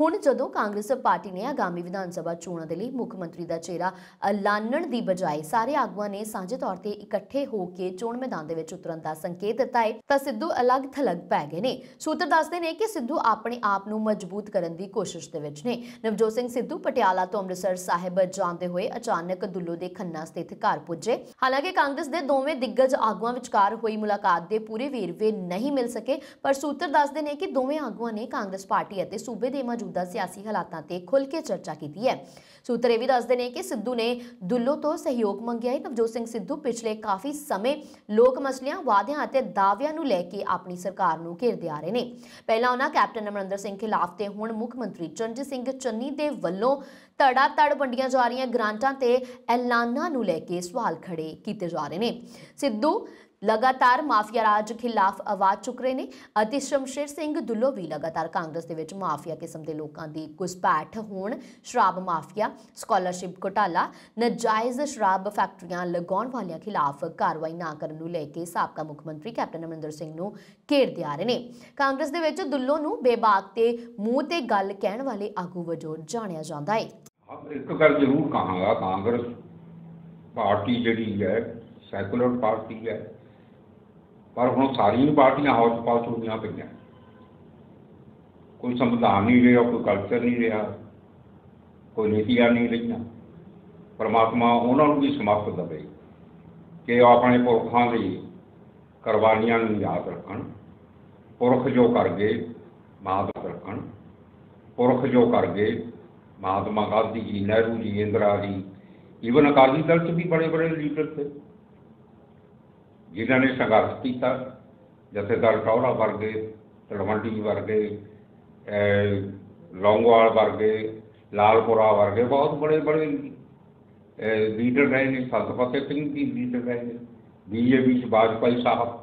ਹੁਣ ਜਦੋਂ ਕਾਂਗਰਸ ਪਾਰਟੀ ਨੇ ਆਗਾਮੀ ਵਿਧਾਨ ਸਭਾ ਚੋਣਾਂ ਦੇ ਲਈ ਮੁੱਖ ਮੰਤਰੀ ਦਾ ਚਿਹਰਾ ਐਲਾਨਣ ਦੀ ਬਜਾਏ ਸਾਰੇ ਆਗੂਆਂ ਨੇ ਸਾਂਝੇ ਤੌਰ ਤੇ ਇਕੱਠੇ ਹੋ ਕੇ ਚੋਣ ਮੈਦਾਨ ਦੇ ਵਿੱਚ ਉਤਰਨ ਦਾ ਸੰਕੇਤ ਦਿੱਤਾ ਹੈ ਤਾਂ ਸਿੱਧੂ ਅਲੱਗ ਥਲੱਗ ਪੈ ਗਏ ਨੇ ਸੂਤਰ ਦੱਸਦੇ ਨੇ ਕਿ ਸਿੱਧੂ ਆਪਣੇ ਆਪ ਨੂੰ ਮਜ਼ਬੂਤ ਕਰਨ ਦੀ ਕੋਸ਼ਿਸ਼ ਦੇ ਵਿੱਚ ਨੇ ਨਵਜੋਤ ਸਿੰਘ ਸਿੱਧੂ ਪਟਿਆਲਾ ਤੋਂ ਅੰਮ੍ਰਿਤਸਰ ਸਾਹਿਬ ਜਾਂਦੇ ਹੋਏ ਅਚਾਨਕ ਦੁੱਲੋ ਦੇ ਖੰਨਾ ਸਥਿਤ ਘਰ ਪੁੱਜੇ ਹਾਲਾਂਕਿ ਕਾਂਗਰਸ ਦੇ ਦੋਵੇਂ ਦਿੱਗਜ ਆਗੂਆਂ ਵਿਚਕਾਰ ਹੋਈ ਮੁਲਾਕਾਤ ਦੇ ਪੂਰੇ ਵੇਰਵੇ ਨਹੀਂ ਮਿਲ ਸਕੇ ਪਰ ਸੂਤਰ ਦੱਸਦੇ ਨੇ ਕਿ ਦੋਵੇਂ ਆਗੂਆਂ ਨੇ ਕਾਂਗਰਸ ਪਾਰਟੀ ਅਤੇ ਸੂਬੇ ਦੇ ਮੌਜੂਦਾ ਸਿਆਸੀ ਹਾਲਾਤਾਂ ਤੇ ਖੁੱਲ ਕੇ ਚਰਚਾ ਕੀਤੀ ਹੈ ਸੂਤਰ ਇਹ ਵੀ ਦੱਸਦੇ ਨੇ ਕਿ ਸਿੱਧੂ ਨੇ ਦੁੱਲੋ ਤੋਂ ਸਹਿਯੋਗ ਮੰਗਿਆ ਹੈ ਨਵਜੋਤ ਸਿੰਘ ਸਿੱਧੂ ਪਿਛਲੇ ਕਾਫੀ ਸਮੇਂ ਲੋਕ ਮਸਲਿਆਂ ਵਾਅਦਿਆਂ ਅਤੇ ਦਾਅਵਿਆਂ ਨੂੰ ਲੈ ਕੇ ਆਪਣੀ ਸਰਕਾਰ ਨੂੰ ਘੇਰਦੇ ਆ ਰਹੇ ਨੇ ਪਹਿਲਾਂ ਉਹਨਾਂ ਕੈਪਟਨ ਅਮਰਿੰਦਰ ਸਿੰਘ ਖਿਲਾਫ ਤੇ ਹੁਣ ਮੁੱਖ ਮੰਤਰੀ ਚਰਨਜੀਤ ਸਿੰਘ ਚੰਨੀ ਦੇ ਵੱਲੋਂ ਤੜਾ ਤੜ ਵੰਡੀਆਂ ਜਾ ਰਹੀਆਂ ਗ੍ਰਾਂਟਾਂ ਤੇ ਐਲਾਨਾਂ ਨੂੰ ਲੈ ਕੇ ਸਵਾਲ ਖੜੇ ਕੀਤੇ ਜਾ ਰਹੇ ਨੇ ਸਿੱਧੂ ਲਗਾਤਾਰ ਮਾਫੀਆ ਰਾਜ ਖਿਲਾਫ ਆਵਾਜ਼ ਚੁੱਕ ਰਹੇ ਨੇ ਅਤੇ ਸ਼ਮਸ਼ੇਰ ਸਿੰਘ ਦੁੱਲੋ ਵੀ ਲਗਾਤਾਰ ਕਾਂਗਰਸ ਦੇ ਵਿੱਚ ਮਾਫੀਆ ਕਿਸਮ ਦੇ ਲੋਕਾਂ ਦੀ ਕੁਸਪਾਠ ਹੋਣ ਸ਼ਰਾਬ ਮਾਫੀਆ ਸਕਾਲਰਸ਼ਿਪ ਘੁਟਾਲਾ ਨਜਾਇਜ਼ ਸ਼ਰਾਬ ਫੈਕਟਰੀਆਂ ਲਗਾਉਣ ਵਾਲਿਆਂ ਖਿਲਾਫ ਕਾਰਵਾਈ ਨਾ ਕਰਨ ਨੂੰ ਲੈ ਕੇ ਸਾਬਕਾ ਮੁੱਖ ਮੰਤਰੀ ਕੈਪਟਨ ਅਮਰਿੰਦਰ ਸਿੰਘ ਨੂੰ ਘੇਰਦੇ ਆ ਰਹੇ ਨੇ ਕਾਂਗਰਸ ਦੇ ਵਿੱਚ ਦੁੱਲੋ ਨੂੰ ਬੇਬਾਕ ਤੇ ਮੂੰਹ ਤੇ ਗੱਲ ਕਹਿਣ ਵਾਲੇ ਆਗੂ ਵਜੋਂ ਜਾਣਿਆ ਜਾਂਦਾ ਹੈ ਇੱਕ ਗੱਲ ਜ਼ਰੂਰ ਕਹਾਂਗਾ ਕਾਂਗਰਸ ਪਾਰਟੀ ਜਿਹੜੀ ਹੈ ਸੈਕੂਲਰ ਪਾਰਟੀ ਹੈ ਪਰ ਹੁਣ ਸਾਰੀਆਂ ਪਾਰਟੀਆਂ ਹੌਜ ਪਾਸ ਹੋ ਗਈਆਂ ਪਈਆਂ ਕੋਈ ਸੰਵਿਧਾਨ ਨਹੀਂ ਰਿਹਾ ਕੋਈ ਕਲਚਰ ਨਹੀਂ ਰਿਹਾ ਕੋਈ ਨੀਤੀਆਂ ਨਹੀਂ ਰਹੀਆਂ ਪਰਮਾਤਮਾ ਉਹਨਾਂ ਨੂੰ ਵੀ ਸਮਾਪਤ ਦਵੇ ਕਿ ਉਹ ਆਪਣੇ ਪੁਰਖਾਂ ਦੀ ਕੁਰਬਾਨੀਆਂ ਨੂੰ ਯਾਦ ਰੱਖਣ ਪੁਰਖ ਜੋ ਕਰ ਗਏ ਮਾਤ ਰੱਖਣ ਪੁਰਖ ਜੋ ਕਰ ਗਏ ਮਹਾਤਮਾ ਗਾਂਧੀ ਜੀ ਨਹਿਰੂ ਜੀ ਇੰਦਰਾ ਜੀ ਇਵਨ ਅਕਾਲੀ ਦਲ ਚ ਵੀ ਬੜੇ ਬੜੇ ਲੀਡਰ ਸੇ जिन्होंने संघर्ष किया जथेदार टौरा वर्गे तड़मंडी वर्गे लौंगवाल वर्गे लालपुरा वर्गे बहुत बड़े बड़े लीडर रहे हैं फतेह सिंह जी लीडर रहे हैं बीजेपी से वाजपाई साहब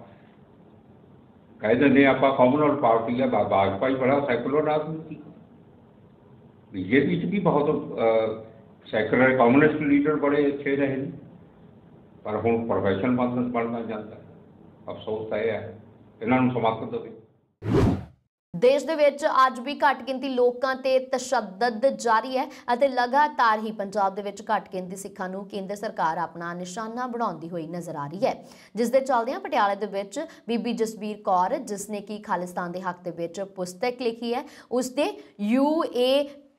कह दें आपका कॉमनवेल्थ पार्टी है वाजपाई बड़ा सैकुलर आदमी थी बीजेपी से भी बहुत सैकुलर कम्युनिस्ट लीडर बड़े अच्छे रहे हैं ਪਰ ਹੁਣ ਪ੍ਰੋਫੈਸ਼ਨ ਪਾਸੋਂ ਪੜਨਾ ਜਾਂਦਾ ਅਫਸੋਸ ਇਹ ਹੈ ਇਹਨਾਂ ਨੂੰ ਸਮਾਪਤ ਦੇ ਦੇਸ਼ ਦੇ ਵਿੱਚ ਅੱਜ ਵੀ ਘੱਟ ਗਿਣਤੀ ਲੋਕਾਂ ਤੇ ਤਸ਼ੱਦਦ ਜਾਰੀ ਹੈ ਅਤੇ ਲਗਾਤਾਰ ਹੀ ਪੰਜਾਬ ਦੇ ਵਿੱਚ ਘੱਟ ਗਿਣਤੀ ਸਿੱਖਾਂ ਨੂੰ ਕੇਂਦਰ ਸਰਕਾਰ ਆਪਣਾ ਨਿਸ਼ਾਨਾ ਬਣਾਉਂਦੀ ਹੋਈ ਨਜ਼ਰ ਆ ਰਹੀ ਹੈ ਜਿਸ ਦੇ ਚੱਲਦਿਆਂ ਪਟਿਆਲੇ ਦੇ ਵਿੱਚ ਬੀਬੀ ਜਸਬੀਰ ਕੌਰ ਜਿਸ ਨੇ ਕੀ ਖਾਲਿਸਤਾਨ ਦੇ ਹੱਕ ਦੇ ਵਿੱਚ ਪੁਸਤਕ ਲਿਖੀ ਹੈ ਉਸ ਦੇ ਯੂਏ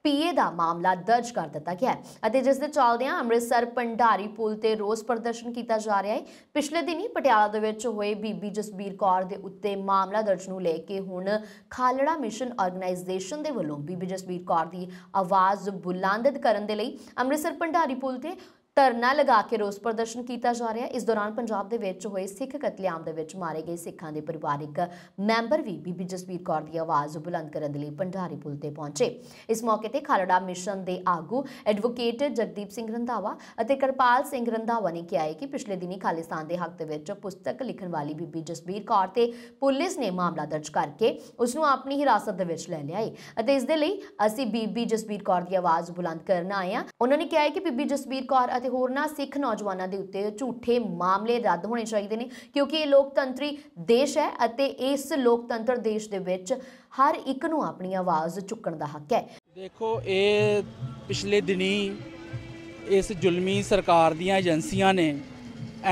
ਪੀਏ ਦਾ ਮਾਮਲਾ ਦਰਜ ਕਰ ਦਿੱਤਾ ਗਿਆ ਹੈ ਅਤੇ ਜਿਸ ਦੇ ਚੱਲਦਿਆਂ ਅੰਮ੍ਰਿਤਸਰ ਪੰਡਾਰੀ ਪੁਲ ਤੇ ਰੋਸ ਪ੍ਰਦਰਸ਼ਨ ਕੀਤਾ ਜਾ ਰਿਹਾ ਹੈ ਪਿਛਲੇ ਦਿਨੀ ਪਟਿਆਲਾ ਦੇ ਵਿੱਚ ਹੋਏ ਬੀਬੀ ਜਸਬੀਰ ਕੌਰ ਦੇ ਉੱਤੇ ਮਾਮਲਾ ਦਰਜ ਨੂੰ ਲੈ ਕੇ ਹੁਣ ਖਾਲੜਾ ਮਿਸ਼ਨ ਆਰਗੇਨਾਈਜੇਸ਼ਨ ਦੇ ਵੱਲੋਂ ਬੀਬੀ ਜਸਬੀਰ ਕੌਰ ਦੀ ਆਵਾਜ਼ ਬੁਲੰਦ ਕਰਨ ਦੇ ਲਈ ਅੰਮ੍ਰਿਤਸਰ ਪੰਡਾਰੀ ਪੁਲ ਤੇ ਧਰਨਾ ਲਗਾ ਕੇ ਰੋਸ ਪ੍ਰਦਰਸ਼ਨ ਕੀਤਾ ਜਾ ਰਿਹਾ ਇਸ ਦੌਰਾਨ ਪੰਜਾਬ ਦੇ ਵਿੱਚ ਹੋਏ ਸਿੱਖ ਕਤਲੇਆਮ ਦੇ ਵਿੱਚ ਮਾਰੇ ਗਏ ਸਿੱਖਾਂ ਦੇ ਪਰਿਵਾਰਿਕ ਮੈਂਬਰ ਵੀ ਬੀਬੀ ਜਸਵੀਰ ਕੌਰ ਦੀ ਆਵਾਜ਼ ਬੁਲੰਦ ਕਰਨ ਦੇ ਲਈ ਪੰਡਾਰੀ ਪੁਲ ਤੇ ਪਹੁੰਚੇ ਇਸ ਮੌਕੇ ਤੇ ਖਾਲੜਾ ਮਿਸ਼ਨ ਦੇ ਆਗੂ ਐਡਵੋਕੇਟ ਜਗਦੀਪ ਸਿੰਘ ਰੰਧਾਵਾ ਅਤੇ ਕਰਪਾਲ ਸਿੰਘ ਰੰਧਾਵਾ ਨੇ ਕਿਹਾ ਹੈ ਕਿ ਪਿਛਲੇ ਦਿਨੀ ਖਾਲਿਸਤਾਨ ਦੇ ਹੱਕ ਦੇ ਵਿੱਚ ਪੁਸਤਕ ਲਿਖਣ ਵਾਲੀ ਬੀਬੀ ਜਸਵੀਰ ਕੌਰ ਤੇ ਪੁਲਿਸ ਨੇ ਮਾਮਲਾ ਦਰਜ ਕਰਕੇ ਉਸ ਨੂੰ ਆਪਣੀ ਹਿਰਾਸਤ ਦੇ ਵਿੱਚ ਲੈ ਲਿਆ ਹੈ ਅਤੇ ਇਸ ਦੇ ਲਈ ਅਸੀਂ ਬੀਬੀ ਜਸਵੀਰ ਕੌਰ ਦੀ ਆਵਾਜ਼ ਬੁਲੰਦ ਕਰਨ ਆਏ ਹਾਂ ਉਹਨਾਂ ਨੇ ਕਿਹਾ ਹੈ ਕਿ ਬੀਬੀ ਜਸਵੀਰ ਕੌਰ ਅਤੇ ਹੋਰਨਾਂ ਸਿੱਖ ਨੌਜਵਾਨਾਂ ਦੇ ਉੱਤੇ ਝੂਠੇ ਮਾਮਲੇ ਰੱਦ ਹੋਣੇ ਚਾਹੀਦੇ ਨੇ ਕਿਉਂਕਿ ਇਹ ਲੋਕਤੰਤਰੀ ਦੇਸ਼ ਹੈ ਅਤੇ ਇਸ ਲੋਕਤੰਤਰ ਦੇਸ਼ ਦੇ ਵਿੱਚ ਹਰ ਇੱਕ ਨੂੰ ਆਪਣੀ ਆਵਾਜ਼ ਚੁੱਕਣ ਦਾ ਹੱਕ ਹੈ ਦੇਖੋ ਇਹ ਪਿਛਲੇ ਦਿਨੀ ਇਸ ਜ਼ੁਲਮੀ ਸਰਕਾਰ ਦੀਆਂ ਏਜੰਸੀਆਂ ਨੇ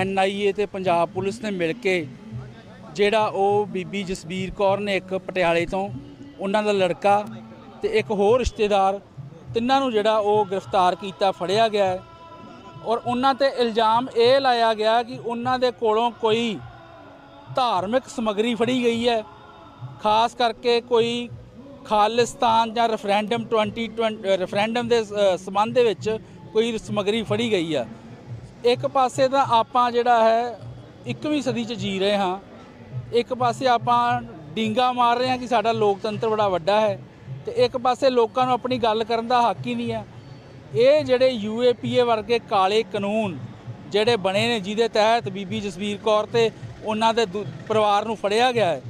ਐਨਆਈਏ ਤੇ ਪੰਜਾਬ ਪੁਲਿਸ ਨੇ ਮਿਲ ਕੇ ਜਿਹੜਾ ਉਹ ਬੀਬੀ ਜਸਬੀਰ ਕੌਰ ਨੇ ਇੱਕ ਪਟਿਆਲੇ ਤੋਂ ਉਹਨਾਂ ਦਾ ਲੜਕਾ ਤੇ ਇੱਕ ਹੋਰ ਰਿਸ਼ਤੇਦਾਰ ਤਿੰਨਾਂ ਨੂੰ ਜਿਹੜਾ ਉਹ ਗ੍ਰਿਫਤਾਰ ਕੀਤਾ ਫੜਿਆ ਗਿਆ ਔਰ ਉਹਨਾਂ ਤੇ ਇਲਜ਼ਾਮ ਇਹ ਲਾਇਆ ਗਿਆ ਕਿ ਉਹਨਾਂ ਦੇ ਕੋਲੋਂ ਕੋਈ ਧਾਰਮਿਕ ਸਮਗਰੀ ਫੜੀ ਗਈ ਹੈ ਖਾਸ ਕਰਕੇ ਕੋਈ ਖਾਲਿਸਤਾਨ ਜਾਂ ਰੈਫਰੈਂਡਮ 2020 ਰੈਫਰੈਂਡਮ ਦੇ ਸਬੰਧ ਦੇ ਵਿੱਚ ਕੋਈ ਸਮਗਰੀ ਫੜੀ ਗਈ ਆ ਇੱਕ ਪਾਸੇ ਤਾਂ ਆਪਾਂ ਜਿਹੜਾ ਹੈ 21ਵੀਂ ਸਦੀ 'ਚ ਜੀ ਰਹੇ ਹਾਂ ਇੱਕ ਪਾਸੇ ਆਪਾਂ ਡਿੰਗਾ ਮਾਰ ਰਹੇ ਹਾਂ ਕਿ ਸਾਡਾ ਲੋਕਤੰਤਰ ਬੜਾ ਵੱਡਾ ਹੈ ਤੇ ਇੱਕ ਪਾਸੇ ਲੋਕਾਂ ਨੂੰ ਆਪਣੀ ਗੱਲ ਕਰਨ ਦਾ ਹੱਕ ਹੀ ਨਹੀਂ ਹੈ ਇਹ ਜਿਹੜੇ ਯੂਏਪੀਏ ਵਰਗੇ ਕਾਲੇ ਕਾਨੂੰਨ ਜਿਹੜੇ ਬਣੇ ਨੇ ਜਿਹਦੇ ਤਹਿਤ ਬੀਬੀ ਜਸਵੀਰ ਕੌਰ ਤੇ ਉਹਨਾਂ ਦੇ ਪਰਿਵਾਰ ਨੂੰ ਫੜਿਆ ਗਿਆ ਹੈ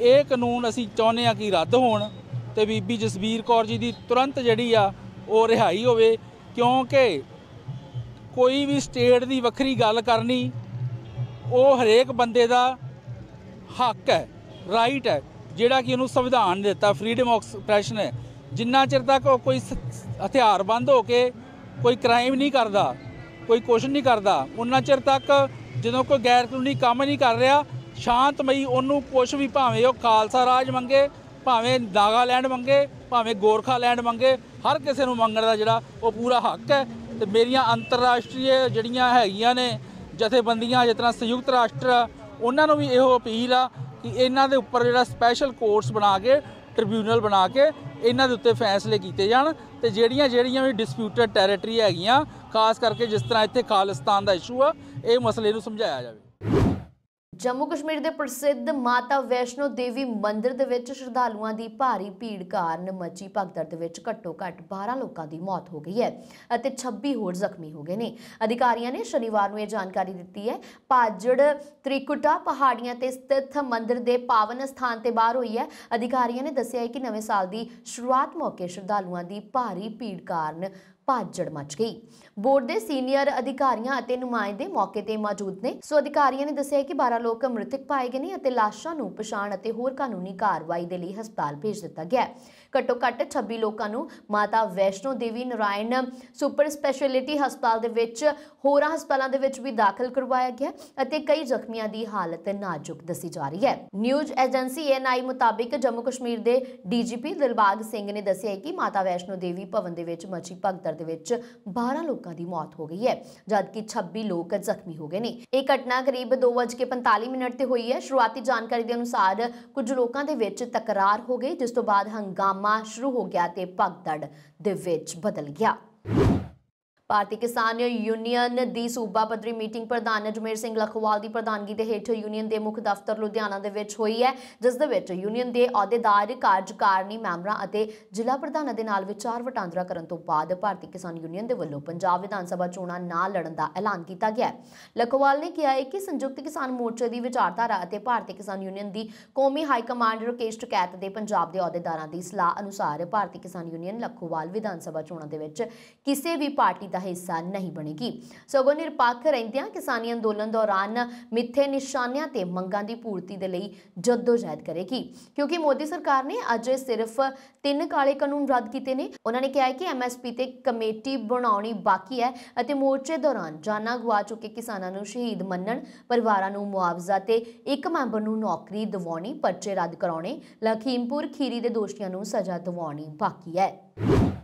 ਇਹ ਕਾਨੂੰਨ ਅਸੀਂ ਚਾਹੁੰਦੇ ਆ ਕਿ ਰੱਦ ਹੋਣ ਤੇ ਬੀਬੀ ਜਸਵੀਰ ਕੌਰ ਜੀ ਦੀ ਤੁਰੰਤ ਜਿਹੜੀ ਆ ਉਹ ਰਿਹਾਈ ਹੋਵੇ ਕਿਉਂਕਿ ਕੋਈ ਵੀ ਸਟੇਟ ਦੀ ਵੱਖਰੀ ਗੱਲ ਕਰਨੀ ਉਹ ਹਰੇਕ ਬੰਦੇ ਦਾ ਹੱਕ ਹੈ ਰਾਈਟ ਹੈ ਜਿਹੜਾ ਕਿ ਇਹਨੂੰ ਸੰਵਿਧਾਨ ਦਿੱਤਾ ਫਰੀडम ਆਫ ਐਕਸਪ੍ਰੈਸ਼ਨ ਹੈ ਜਿੰਨਾ ਚਿਰ ਤੱਕ ਉਹ ਕੋਈ ਹਥਿਆਰਬੰਦ ਹੋ ਕੇ ਕੋਈ ਕ੍ਰਾਈਮ ਨਹੀਂ ਕਰਦਾ ਕੋਈ ਕੁਝ ਨਹੀਂ ਕਰਦਾ ਉਹਨਾਂ ਚਿਰ ਤੱਕ ਜਦੋਂ ਕੋਈ ਗੈਰ ਕਾਨੂੰਨੀ ਕੰਮ ਨਹੀਂ ਕਰ ਰਿਹਾ ਸ਼ਾਂਤਮਈ ਉਹਨੂੰ ਕੁਝ ਵੀ ਭਾਵੇਂ ਉਹ ਖਾਲਸਾ ਰਾਜ ਮੰਗੇ ਭਾਵੇਂ ਨਾਗਾਲੈਂਡ ਮੰਗੇ ਭਾਵੇਂ ਗੋਰਖਾ ਲੈਂਡ ਮੰਗੇ ਹਰ ਕਿਸੇ ਨੂੰ ਮੰਗਣ ਦਾ ਜਿਹੜਾ ਉਹ ਪੂਰਾ ਹੱਕ ਹੈ ਤੇ ਮੇਰੀਆਂ ਅੰਤਰਰਾਸ਼ਟਰੀ ਜਿਹੜੀਆਂ ਹੈਗੀਆਂ ਨੇ ਜਥੇਬੰਦੀਆਂ ਜਿਸ ਤਰ੍ਹਾਂ ਸੰਯੁਕਤ ਰਾਸ਼ਟਰ ਉਹਨਾਂ ਨੂੰ ਵੀ ਇਹੋ ਅਪੀਲ ਆ ਕਿ ਇਹਨਾਂ ਦੇ ਉੱਪਰ ਜਿਹੜਾ ਸਪੈਸ਼ਲ ਕੋਰਸ ਬਣਾ ਕੇ ਟ੍ਰਿਬਿਊਨਲ ਬਣਾ ਕੇ ਇਹਨਾਂ ਦੇ ਉੱਤੇ ਫੈਸਲੇ ਕੀਤੇ ਜਾਣ ਤੇ ਜਿਹੜੀਆਂ ਜਿਹੜੀਆਂ ਵੀ ਡਿਸਪਿਊਟਡ ਟੈਰੀਟਰੀ ਹੈਗੀਆਂ ਖਾਸ ਕਰਕੇ ਜਿਸ ਤਰ੍ਹਾਂ ਇੱਥੇ ਖਾਲਿਸਤਾਨ ਦਾ ਇਸ਼ੂ ਆ ਇਹ ਮਸਲੇ ਨੂੰ ਸਮਝਾਇਆ ਜਾਵੇ ਜੰਮੂ ਕਸ਼ਮੀਰ ਦੇ ਪ੍ਰਸਿੱਧ ਮਾਤਾ ਵੈਸ਼ਨੋ ਦੇਵੀ ਮੰਦਿਰ ਦੇ ਵਿੱਚ ਸ਼ਰਧਾਲੂਆਂ ਦੀ ਭਾਰੀ ਭੀੜ ਕਾਰਨ ਮੱਚੀ ਭਗਦੜ ਦੇ ਵਿੱਚ ਘੱਟੋ-ਘੱਟ 12 ਲੋਕਾਂ ਦੀ ਮੌਤ ਹੋ ਗਈ ਹੈ ਅਤੇ 26 ਹੋਰ ਜ਼ਖਮੀ ਹੋ ਗਏ ਨੇ ਅਧਿਕਾਰੀਆਂ ਨੇ ਸ਼ਨੀਵਾਰ ਨੂੰ ਇਹ ਜਾਣਕਾਰੀ ਦਿੱਤੀ ਹੈ ਪਾਜੜ ਤ੍ਰਿਕੁਟਾ ਪਹਾੜੀਆਂ ਤੇ ਸਥਿਤ ਮੰਦਿਰ ਦੇ ਪਾਵਨ ਸਥਾਨ ਤੇ ਬਾਹਰ ਹੋਈ ਹੈ ਅਧਿਕਾਰੀਆਂ ਨੇ ਦੱਸਿਆ ਹੈ ਕਿ ਨਵੇਂ ਸਾਲ ਦੀ ਸ਼ੁਰੂਆਤ ਮੌਕੇ ਸ਼ਰਧਾਲੂਆਂ ਦੀ ਭਾਰੀ ਭੀੜ ਕਾਰਨ ਭਾਜੜ ਮਚ ਗਈ ਬੋਰਡ ਦੇ ਸੀਨੀਅਰ ਅਧਿਕਾਰੀਆਂ ਅਤੇ ਨੁਮਾਇੰਦੇ ਮੌਕੇ ਤੇ ਮੌਜੂਦ ਨੇ ਸੋ ਅਧਿਕਾਰੀਆਂ ਨੇ ਦੱਸਿਆ ਕਿ 12 ਲੋਕ ਮ੍ਰਿਤਕ ਪਾਏ ਗਏ ਨੇ ਅਤੇ ਲਾਸ਼ਾਂ ਨੂੰ ਪਛਾਣ ਅਤੇ ਹੋਰ ਕਾਨੂੰਨੀ ਕਾਰਵਾਈ ਦੇ ਲਈ ਹਸਪਤਾਲ ਭੇਜ ਦਿੱਤਾ ਗਿਆ ਹੈ ਘੱਟੋ ਘੱਟ 26 ਲੋਕਾਂ ਨੂੰ ਮਾਤਾ ਵੈਸ਼ਨੋ ਦੇਵੀ ਨਰਾਇਣ ਸੁਪਰ ਸਪੈਸ਼ਲਿਟੀ ਹਸਪਤਾਲ ਦੇ ਵਿੱਚ ਹੋਰਾਂ ਹਸਪਤਾਲਾਂ ਦੇ ਵਿੱਚ ਵੀ ਦਾਖਲ ਕਰਵਾਇਆ ਗਿਆ ਅਤੇ ਕਈ ਜ਼ਖਮੀਆਂ ਦੀ ਹਾਲਤ ਨਾਜ਼ੁਕ ਦੱਸੀ ਜਾ ਰਹੀ ਹੈ ਨਿਊਜ਼ ਏਜੰਸੀ ਐਨਆਈ ਮੁਤਾਬਕ ਜੰਮੂ ਕਸ਼ਮੀਰ ਦੇ ਡੀਜੀਪੀ ਦਿਲਬਾਗ ਸਿੰਘ ਨੇ ਦੱਸਿਆ ਕਿ ਮਾਤਾ ਵੈਸ਼ਨੋ ਦੇਵੀ ਭਵਨ ਦੇ ਵਿੱਚ ਮੱਛੀ ਭਗਦਰ ਦੇ ਵਿੱਚ 12 ਲੋਕਾਂ ਦੀ ਮੌਤ ਹੋ ਗਈ ਹੈ ਜਦਕਿ 26 ਲੋਕ ਜ਼ਖਮੀ ਹੋ ਗਏ ਨੇ ਇਹ ਘਟਨਾ ਕਰੀਬ 2:45 ਮਿੰਟ ਤੇ ਹੋਈ ਹੈ ਸ਼ੁਰੂਆਤੀ ਜਾਣਕਾਰੀ ਦੇ ਅਨੁਸਾਰ ਕੁਝ ਲੋਕਾਂ ਦੇ ਵਿੱਚ ਤਕਰਾਰ ਹੋ ਗਈ ਜਿਸ ਤੋਂ ਬਾਅਦ ਹੰਗਾਮਾ ਹੰਗਾਮਾ ਸ਼ੁਰੂ ਹੋ ਗਿਆ ਤੇ ਭਗਦੜ ਦੇ ਵਿੱਚ ਬਦਲ ਗਿਆ ਭਾਰਤੀ ਕਿਸਾਨ ਯੂਨੀਅਨ ਦੀ ਸੂਬਾ ਪੱਧਰੀ ਮੀਟਿੰਗ ਪ੍ਰਧਾਨ ਅਜਮੇਰ ਸਿੰਘ ਲਖਵਾਲ ਦੀ ਪ੍ਰਧਾਨਗੀ ਦੇ ਹੇਠ ਯੂਨੀਅਨ ਦੇ ਮੁੱਖ ਦਫ਼ਤਰ ਲੁਧਿਆਣਾ ਦੇ ਵਿੱਚ ਹੋਈ ਹੈ ਜਿਸ ਦੇ ਵਿੱਚ ਯੂਨੀਅਨ ਦੇ ਅਹੁਦੇਦਾਰ ਕਾਰਜਕਾਰਨੀ ਮੈਂਬਰਾਂ ਅਤੇ ਜ਼ਿਲ੍ਹਾ ਪ੍ਰਧਾਨਾਂ ਦੇ ਨਾਲ ਵਿਚਾਰ ਵਟਾਂਦਰਾ ਕਰਨ ਤੋਂ ਬਾਅਦ ਭਾਰਤੀ ਕਿਸਾਨ ਯੂਨੀਅਨ ਦੇ ਵੱਲੋਂ ਪੰਜਾਬ ਵਿਧਾਨ ਸਭਾ ਚੋਣਾਂ ਨਾ ਲੜਨ ਦਾ ਐਲਾਨ ਕੀਤਾ ਗਿਆ ਹੈ ਲਖਵਾਲ ਨੇ ਕਿਹਾ ਹੈ ਕਿ ਸੰਯੁਕਤ ਕਿਸਾਨ ਮੋਰਚੇ ਦੀ ਵਿਚਾਰਧਾਰਾ ਅਤੇ ਭਾਰਤੀ ਕਿਸਾਨ ਯੂਨੀਅਨ ਦੀ ਕੌਮੀ ਹਾਈ ਕਮਾਂਡ ਰਕੇਸ਼ ਟਕੈਤ ਦੇ ਪੰਜਾਬ ਦੇ ਅਹੁਦੇਦਾਰਾਂ ਦੀ ਸਲਾਹ ਅਨੁਸਾਰ ਭਾਰਤੀ ਕਿਸਾਨ ਯੂਨੀਅਨ ਲਖਵਾਲ ਵਿਧਾਨ ਸਭਾ ਚੋਣਾਂ ਦੇ ਵਿੱਚ ਕਿਸੇ ਵੀ ਪਾਰਟੀ ਦਾ ਹਿੱਸਾ ਨਹੀਂ ਬਣੇਗੀ ਸਗੋਂ ਨਿਰਪੱਖ ਰਹਿੰਦਿਆਂ ਕਿਸਾਨੀ ਅੰਦੋਲਨ ਦੌਰਾਨ ਮਿੱਥੇ ਨਿਸ਼ਾਨਿਆਂ ਤੇ ਮੰਗਾਂ ਦੀ ਪੂਰਤੀ ਦੇ ਲਈ ਜਦੋਜਹਿਦ ਕਰੇਗੀ ਕਿਉਂਕਿ ਮੋਦੀ ਸਰਕਾਰ ਨੇ ਅਜੇ ਸਿਰਫ ਤਿੰਨ ਕਾਲੇ ਕਾਨੂੰਨ ਰੱਦ ਕੀਤੇ ਨੇ ਉਹਨਾਂ ਨੇ ਕਿਹਾ ਹੈ ਕਿ ਐਮਐਸਪੀ ਤੇ ਕਮੇਟੀ ਬਣਾਉਣੀ ਬਾਕੀ ਹੈ ਅਤੇ ਮੋਰਚੇ ਦੌਰਾਨ ਜਾਨਾਂ ਗਵਾ ਚੁੱਕੇ ਕਿਸਾਨਾਂ ਨੂੰ ਸ਼ਹੀਦ ਮੰਨਣ ਪਰਿਵਾਰਾਂ ਨੂੰ ਮੁਆਵਜ਼ਾ ਤੇ ਇੱਕ ਮੈਂਬਰ ਨੂੰ ਨੌਕਰੀ ਦਿਵਾਉਣੀ ਪਰਚੇ ਰੱਦ ਕਰਾਉਣੇ ਲਖੀਮਪੁਰ ਖੀਰੀ ਦੇ ਦੋਸ਼ੀਆਂ ਨੂੰ ਸਜ਼ਾ ਦਿਵਾਉਣੀ ਬਾਕੀ ਹੈ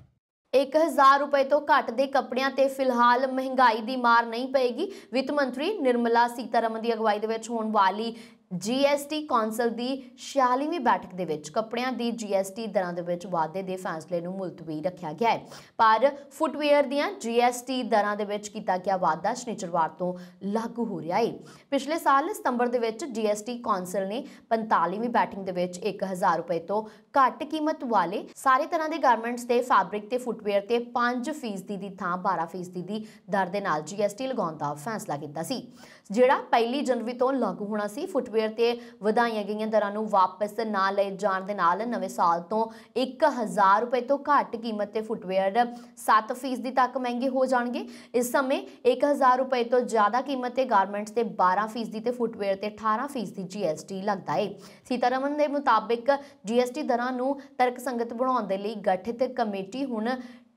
1000 ਰੁਪਏ ਤੋਂ ਘੱਟ ਦੇ ਕੱਪੜਿਆਂ ਤੇ ਫਿਲਹਾਲ ਮਹਿੰਗਾਈ ਦੀ ਮਾਰ ਨਹੀਂ ਪਏਗੀ ਵਿੱਤ ਮੰਤਰੀ ਨਿਰਮਲਾ ਸੀਤਾਰਮਨ ਦੀ ਅਗਵਾਈ ਦੇ ਵਿੱਚ ਹੋਣ ਵਾਲੀ ਜੀਐਸਟੀ ਕੌਂਸਲ ਦੀ 46ਵੀਂ ਬੈਠਕ ਦੇ ਵਿੱਚ ਕੱਪੜਿਆਂ ਦੀ ਜੀਐਸਟੀ ਦਰਾਂ ਦੇ ਵਿੱਚ ਵਾਧੇ ਦੇ ਫੈਸਲੇ ਨੂੰ ਮੁਲਤਵੀ ਰੱਖਿਆ ਗਿਆ ਹੈ ਪਰ ਫੁੱਟਵੇਅਰ ਦੀਆਂ ਜੀਐਸਟੀ ਦਰਾਂ ਦੇ ਵਿੱਚ ਕੀਤਾ ਗਿਆ ਵਾਧਾ ਸ਼ਨੀਚਰਵਾਰ ਤੋਂ ਲਾਗੂ ਹੋ ਰਿਹਾ ਹੈ ਪਿਛਲੇ ਸਾਲ ਸਤੰਬਰ ਦੇ ਵਿੱਚ ਜੀਐਸਟੀ ਕੌਂਸਲ ਨੇ 45ਵੀਂ ਬੈਠਕ ਦੇ ਵਿੱਚ 1000 ਰੁਪਏ ਤੋਂ ਘੱਟ ਕੀਮਤ ਵਾਲੇ ਸਾਰੇ ਤਰ੍ਹਾਂ ਦੇ ਗਾਰਮੈਂਟਸ ਤੇ ਫੈਬਰਿਕ ਤੇ ਫੁੱਟਵੇਅਰ ਤੇ 5% ਦੀ ਥਾਂ 12% ਦੀ ਦਰ ਦੇ ਨਾਲ ਜੀਐਸਟੀ ਲਗਾਉਣ ਦਾ ਫੈਸਲਾ ਕੀਤਾ ਸੀ ਜਿਹੜਾ ਪਹਿਲੀ ਜਨਵਰੀ ਤੋਂ ਲਾਗੂ ਹੋਣਾ ਸੀ ਫੁੱਟਵੇਅਰ ਤੇ ਵਧਾਈਆਂ ਗਈਆਂ ਦਰਾਂ ਨੂੰ ਵਾਪਸ ਨਾ ਲਏ ਜਾਣ ਦੇ ਨਾਲ ਨਵੇਂ ਸਾਲ ਤੋਂ 1000 ਰੁਪਏ ਤੋਂ ਘੱਟ ਕੀਮਤ ਤੇ ਫੁੱਟਵੇਅਰ 7% ਤੱਕ ਮਹਿੰਗੇ ਹੋ ਜਾਣਗੇ ਇਸ ਸਮੇਂ 1000 ਰੁਪਏ ਤੋਂ ਜ਼ਿਆਦਾ ਕੀਮਤ ਤੇ ਗਾਰਮੈਂਟਸ ਤੇ 12% ਤੇ ਫੁੱਟਵੇਅਰ ਤੇ 18% ਜੀਐਸਟੀ ਲੱਗਦਾ ਹੈ ਸੀਤਾਰਮਨ ਦੇ ਮੁਤਾਬਕ ਜੀਐਸਟੀ ਦਰਾਂ ਨੂੰ ਤਰਕਸੰਗਤ ਬਣਾਉਣ ਦੇ ਲਈ ਗਠਿਤ ਕਮੇਟੀ ਹੁਣ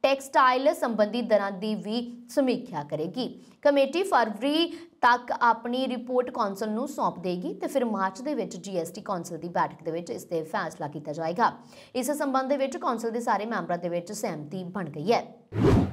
ਟੈਕਸਟਾਈਲ ਸੰਬੰਧੀ ਦਰਾਂ ਦੀ ਵੀ ਸਮੀਖਿਆ ਕਰੇਗੀ ਕਮੇਟੀ ਫਰਵਰੀ ਤੱਕ ਆਪਣੀ ਰਿਪੋਰਟ ਕੌਂਸਲ ਨੂੰ ਸੌਂਪ ਦੇਗੀ ਤੇ ਫਿਰ ਮਾਰਚ ਦੇ ਵਿੱਚ ਜੀਐਸਟੀ ਕੌਂਸਲ ਦੀ ਬੈਠਕ ਦੇ ਵਿੱਚ ਇਸ ਤੇ ਫੈਸਲਾ ਕੀਤਾ ਜਾਏਗਾ ਇਸ ਸੰਬੰਧ ਦੇ ਵਿੱਚ ਕੌਂਸਲ ਦੇ ਸਾਰੇ ਮੈਂਬਰਾਂ ਦੇ ਵਿੱਚ ਸਹਿਮਤੀ ਬਣ ਗਈ ਹੈ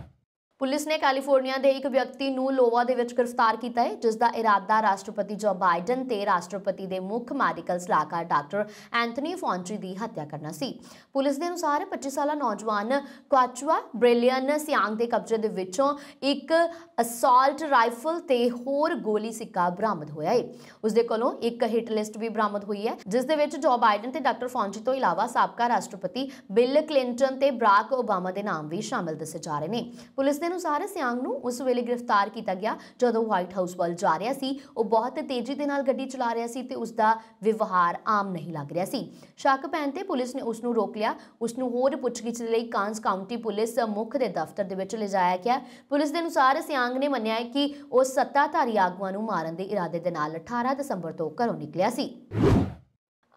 ਪੁਲਿਸ ਨੇ ਕੈਲੀਫੋਰਨੀਆ ਦੇ ਇੱਕ ਵਿਅਕਤੀ ਨੂੰ ਲੋਵਾ ਦੇ ਵਿੱਚ ਗ੍ਰਿਫਤਾਰ ਕੀਤਾ ਹੈ ਜਿਸ ਦਾ ਇਰਾਦਾ ਰਾਸ਼ਟਰਪਤੀ ਜੋ ਬਾਈਡਨ ਤੇ ਰਾਸ਼ਟਰਪਤੀ ਦੇ ਮੁੱਖ ਮੈਡੀਕਲ ਸਲਾਹਕਾਰ ਡਾਕਟਰ ਐਂਥਨੀ ਫੌਂਚੀ ਦੀ ਹੱਤਿਆ ਕਰਨਾ ਸੀ ਪੁਲਿਸ ਦੇ ਅਨੁਸਾਰ 25 ਸਾਲਾ ਨੌਜਵਾਨ ਕਵਾਚਵਾ ਬ੍ਰਿਲੀਅਨ ਸਿਆਂਗ ਦੇ ਕਬਜ਼ੇ ਦੇ ਵਿੱਚੋਂ ਇੱਕ ਅਸਾਲਟ ਰਾਈਫਲ ਤੇ ਹੋਰ ਗੋਲੀ ਸਿੱਕਾ ਬਰਾਮਦ ਹੋਇਆ ਹੈ ਉਸ ਦੇ ਕੋਲੋਂ ਇੱਕ ਹਿੱਟ ਲਿਸਟ ਵੀ ਬਰਾਮਦ ਹੋਈ ਹੈ ਜਿਸ ਦੇ ਵਿੱਚ ਜੋ ਬਾਈਡਨ ਤੇ ਡਾਕਟਰ ਫੌਂਚੀ ਤੋਂ ਇਲਾਵਾ ਸਾਬਕਾ ਰਾਸ਼ਟਰਪਤੀ ਬਿਲ ਕਲਿੰਟਨ ਤੇ ਬਰਾਕ ਓਬਾਮਾ ਦੇ ਨਾਮ ਵੀ ਸ਼ਾਮਲ ਦੱਸੇ ਜਾ ਰਹੇ ਨੇ ਪੁਲਿਸ ਨੇ ਅਨੁਸਾਰ ਸਿਆਂਗ ਨੂੰ ਉਸ ਵੇਲੇ ਗ੍ਰਿਫਤਾਰ ਕੀਤਾ ਗਿਆ ਜਦੋਂ ਵਾਈਟ ਹਾਊਸ ਵੱਲ ਜਾ ਰਿਹਾ ਸੀ ਉਹ ਬਹੁਤ ਤੇਜ਼ੀ ਦੇ ਨਾਲ ਗੱਡੀ ਚਲਾ ਰਿਹਾ ਸੀ ਤੇ ਉਸ ਦਾ ਵਿਵਹਾਰ ਆਮ ਨਹੀਂ ਲੱਗ ਰਿਹਾ ਸੀ ਸ਼ੱਕ ਪੈਣ ਤੇ ਪੁਲਿਸ ਨੇ ਉਸ ਨੂੰ ਰੋਕ ਲਿਆ ਉਸ ਨੂੰ ਹੋਰ ਪੁੱਛਗਿੱਛ ਲਈ ਕਾਂਸ ਕਾਉਂਟੀ ਪੁਲਿਸ ਮੁੱਖ ਦੇ ਦਫ਼ਤਰ ਦੇ ਵਿੱਚ ਲਿਜਾਇਆ ਗਿਆ ਪੁਲਿਸ ਦੇ ਅਨੁਸਾਰ ਸਿਆਂਗ ਨੇ ਮੰਨਿਆ ਕਿ ਉਹ ਸੱਤਾਧਾਰੀ ਆਗੂਆਂ ਨੂੰ ਮਾਰਨ ਦੇ ਇਰਾਦੇ ਦੇ ਨਾਲ 18 ਦਸੰਬਰ ਤੋਂ ਘਰੋਂ ਨਿਕਲਿਆ ਸੀ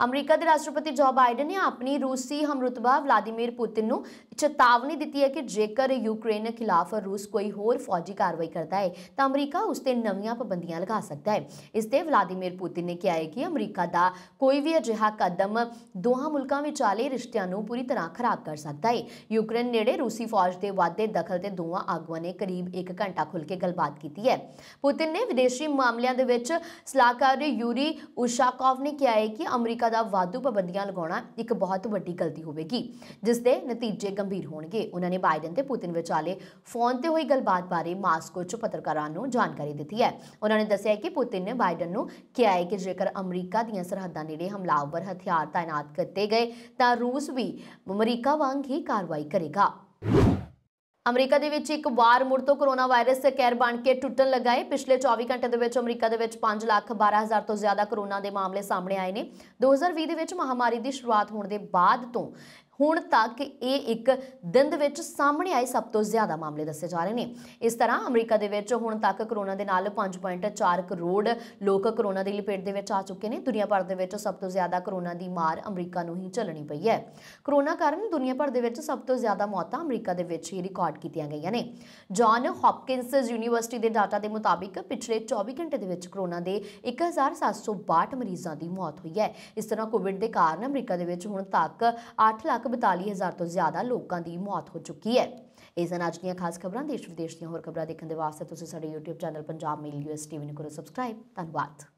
ਅਮਰੀਕਾ ਦੇ ਰਾਸ਼ਟਰਪਤੀ ਜੋ ਬਾਈਡਨ ਨੇ ਆਪਣੀ ਰੂਸੀ ਹਮਰਤਬਾ ਵਲਾਦੀਮੀਰ ਪੁਤਿਨ ਨੂੰ ਚੇਤਾਵਨੀ ਦਿੱਤੀ ਹੈ ਕਿ ਜੇਕਰ ਯੂਕਰੇਨ ਖਿਲਾਫ ਰੂਸ ਕੋਈ ਹੋਰ ਫੌਜੀ ਕਾਰਵਾਈ ਕਰਦਾ ਹੈ ਤਾਂ ਅਮਰੀਕਾ ਉਸ ਤੇ ਨਵੀਆਂ ਪਾਬੰਦੀਆਂ ਲਗਾ ਸਕਦਾ ਹੈ ਇਸ ਤੇ ਵਲਾਦੀਮੀਰ ਪੁਤਿਨ ਨੇ ਕਿਹਾ ਹੈ ਕਿ ਅਮਰੀਕਾ ਦਾ ਕੋਈ ਵੀ ਅਜਿਹਾ ਕਦਮ ਦੋਹਾਂ ਮੁਲਕਾਂ ਵਿਚਾਲੇ ਰਿਸ਼ਤਿਆਂ ਨੂੰ ਪੂਰੀ ਤਰ੍ਹਾਂ ਖਰਾਬ ਕਰ ਸਕਦਾ ਹੈ ਯੂਕਰੇਨ ਨੇੜੇ ਰੂਸੀ ਫੌਜ ਦੇ ਵਾਧੇ ਦਖਲ ਤੇ ਦੋਵਾਂ ਆਗੂਆਂ ਨੇ ਕਰੀਬ 1 ਘੰਟਾ ਖੁੱਲ ਕੇ ਗੱਲਬਾਤ ਕੀਤੀ ਹੈ ਪੁਤਿਨ ਨੇ ਵਿਦੇਸ਼ੀ ਮਾਮਲਿਆਂ ਦੇ ਵਿੱਚ ਸਲਾਹਕਾਰ ਯੂਰੀ ਉਸ਼ਾਕੋਵ ਨੇ ਕਿਹਾ ਹੈ ਕਿ ਅਮਰੀਕਾ ਅਮਰੀਕਾ ਦਾ ਵਾਧੂ ਪਾਬੰਦੀਆਂ ਲਗਾਉਣਾ ਇੱਕ ਬਹੁਤ ਵੱਡੀ ਗਲਤੀ ਹੋਵੇਗੀ ਜਿਸ ਦੇ ਨਤੀਜੇ ਗੰਭੀਰ ਹੋਣਗੇ ਉਹਨਾਂ ਨੇ ਬਾਈਡਨ ਤੇ ਪੁਤਿਨ ਵਿਚਾਲੇ ਫੋਨ ਤੇ ਹੋਈ ਗੱਲਬਾਤ ਬਾਰੇ ਮਾਸਕੋ 'ਚ ਪੱਤਰਕਾਰਾਂ ਨੂੰ ਜਾਣਕਾਰੀ ਦਿੱਤੀ ਹੈ ਉਹਨਾਂ ਨੇ ਦੱਸਿਆ ਕਿ ਪੁਤਿਨ ਨੇ ਬਾਈਡਨ ਨੂੰ ਕਿਹਾ ਹੈ ਕਿ ਜੇਕਰ ਅਮਰੀਕਾ ਦੀਆਂ ਸਰਹੱਦਾਂ ਨੇੜੇ ਹਮਲਾਵਰ ਹਥਿਆਰ ਤਾਇਨਾਤ ਕੀਤੇ ਗਏ ਤਾਂ ਰੂਸ ਵੀ ਅਮਰੀਕਾ ਵਾਂਗ ਹੀ ਕਾਰਵਾਈ ਕਰੇਗਾ ਅਮਰੀਕਾ ਦੇ ਵਿੱਚ ਇੱਕ ਵਾਰ ਮੁੜ ਤੋਂ ਕੋਰੋਨਾ ਵਾਇਰਸ ਦੇ ਕਹਿਰ ਬਣ ਕੇ ਟੁੱਟਣ ਲੱਗਾ ਹੈ ਪਿਛਲੇ 24 ਘੰਟੇ ਦੇ ਵਿੱਚ ਅਮਰੀਕਾ ਦੇ ਵਿੱਚ 5 ਲੱਖ 12 ਹਜ਼ਾਰ ਤੋਂ ਜ਼ਿਆਦਾ ਕੋਰੋਨਾ ਦੇ ਮਾਮਲੇ ਸਾਹਮਣੇ ਆਏ ਨੇ 2020 ਦੇ ਵਿੱਚ ਮਹਾਮਾਰੀ ਦੀ ਸ਼ੁਰੂਆਤ ਹੋਣ ਦੇ ਬਾਅਦ ਤੋਂ ਹੁਣ ਤੱਕ ਇਹ ਇੱਕ ਦਿਨ ਦੇ ਵਿੱਚ ਸਾਹਮਣੇ ਆਏ ਸਭ ਤੋਂ ਜ਼ਿਆਦਾ ਮਾਮਲੇ ਦੱਸੇ ਜਾ ਰਹੇ ਨੇ ਇਸ ਤਰ੍ਹਾਂ ਅਮਰੀਕਾ ਦੇ ਵਿੱਚ ਹੁਣ ਤੱਕ ਕਰੋਨਾ ਦੇ ਨਾਲ 5.4 ਕਰੋੜ ਲੋਕ ਕਰੋਨਾ ਦੀ ਲਪੇਟ ਦੇ ਵਿੱਚ ਆ ਚੁੱਕੇ ਨੇ ਦੁਨੀਆ ਭਰ ਦੇ ਵਿੱਚ ਸਭ ਤੋਂ ਜ਼ਿਆਦਾ ਕਰੋਨਾ ਦੀ ਮਾਰ ਅਮਰੀਕਾ ਨੂੰ ਹੀ ਚੱਲਣੀ ਪਈ ਹੈ ਕਰੋਨਾ ਕਾਰਨ ਦੁਨੀਆ ਭਰ ਦੇ ਵਿੱਚ ਸਭ ਤੋਂ ਜ਼ਿਆਦਾ ਮੌਤਾਂ ਅਮਰੀਕਾ ਦੇ ਵਿੱਚ ਹੀ ਰਿਕਾਰਡ ਕੀਤੀਆਂ ਗਈਆਂ ਨੇ ਜੌਨ ਹਾਪਕਿੰਸ ਯੂਨੀਵਰਸਿਟੀ ਦੇ ਡਾਟਾ ਦੇ ਮੁਤਾਬਿਕ ਪਿਛਲੇ 24 ਘੰਟੇ ਦੇ ਵਿੱਚ ਕਰੋਨਾ ਦੇ 1762 ਮਰੀਜ਼ਾਂ ਦੀ ਮੌਤ ਹੋਈ ਹੈ ਇਸ ਤਰ੍ਹਾਂ ਕੋਵਿਡ ਦੇ ਕਾਰਨ ਅਮਰੀਕਾ ਦੇ ਵਿੱਚ ਹੁਣ ਤੱਕ 8 ਲੱਖ ਲੱਖ 42000 ਤੋਂ ਜ਼ਿਆਦਾ ਲੋਕਾਂ ਦੀ ਮੌਤ ਹੋ ਚੁੱਕੀ ਹੈ ਇਸ ਨਾਲ ਅੱਜ ਦੀਆਂ ਖਾਸ ਖਬਰਾਂ ਦੇਸ਼ ਵਿਦੇਸ਼ ਦੀਆਂ ਹੋਰ ਖਬਰਾਂ ਦੇਖਣ ਦੇ ਵਾਸਤੇ ਤੁਸੀਂ ਸਾਡੇ YouTube channel Punjab mail US TV ਨੂੰ ਕਰੋ ਸਬਸਕ੍ਰਾਈਬ ਧੰਨਵਾਦ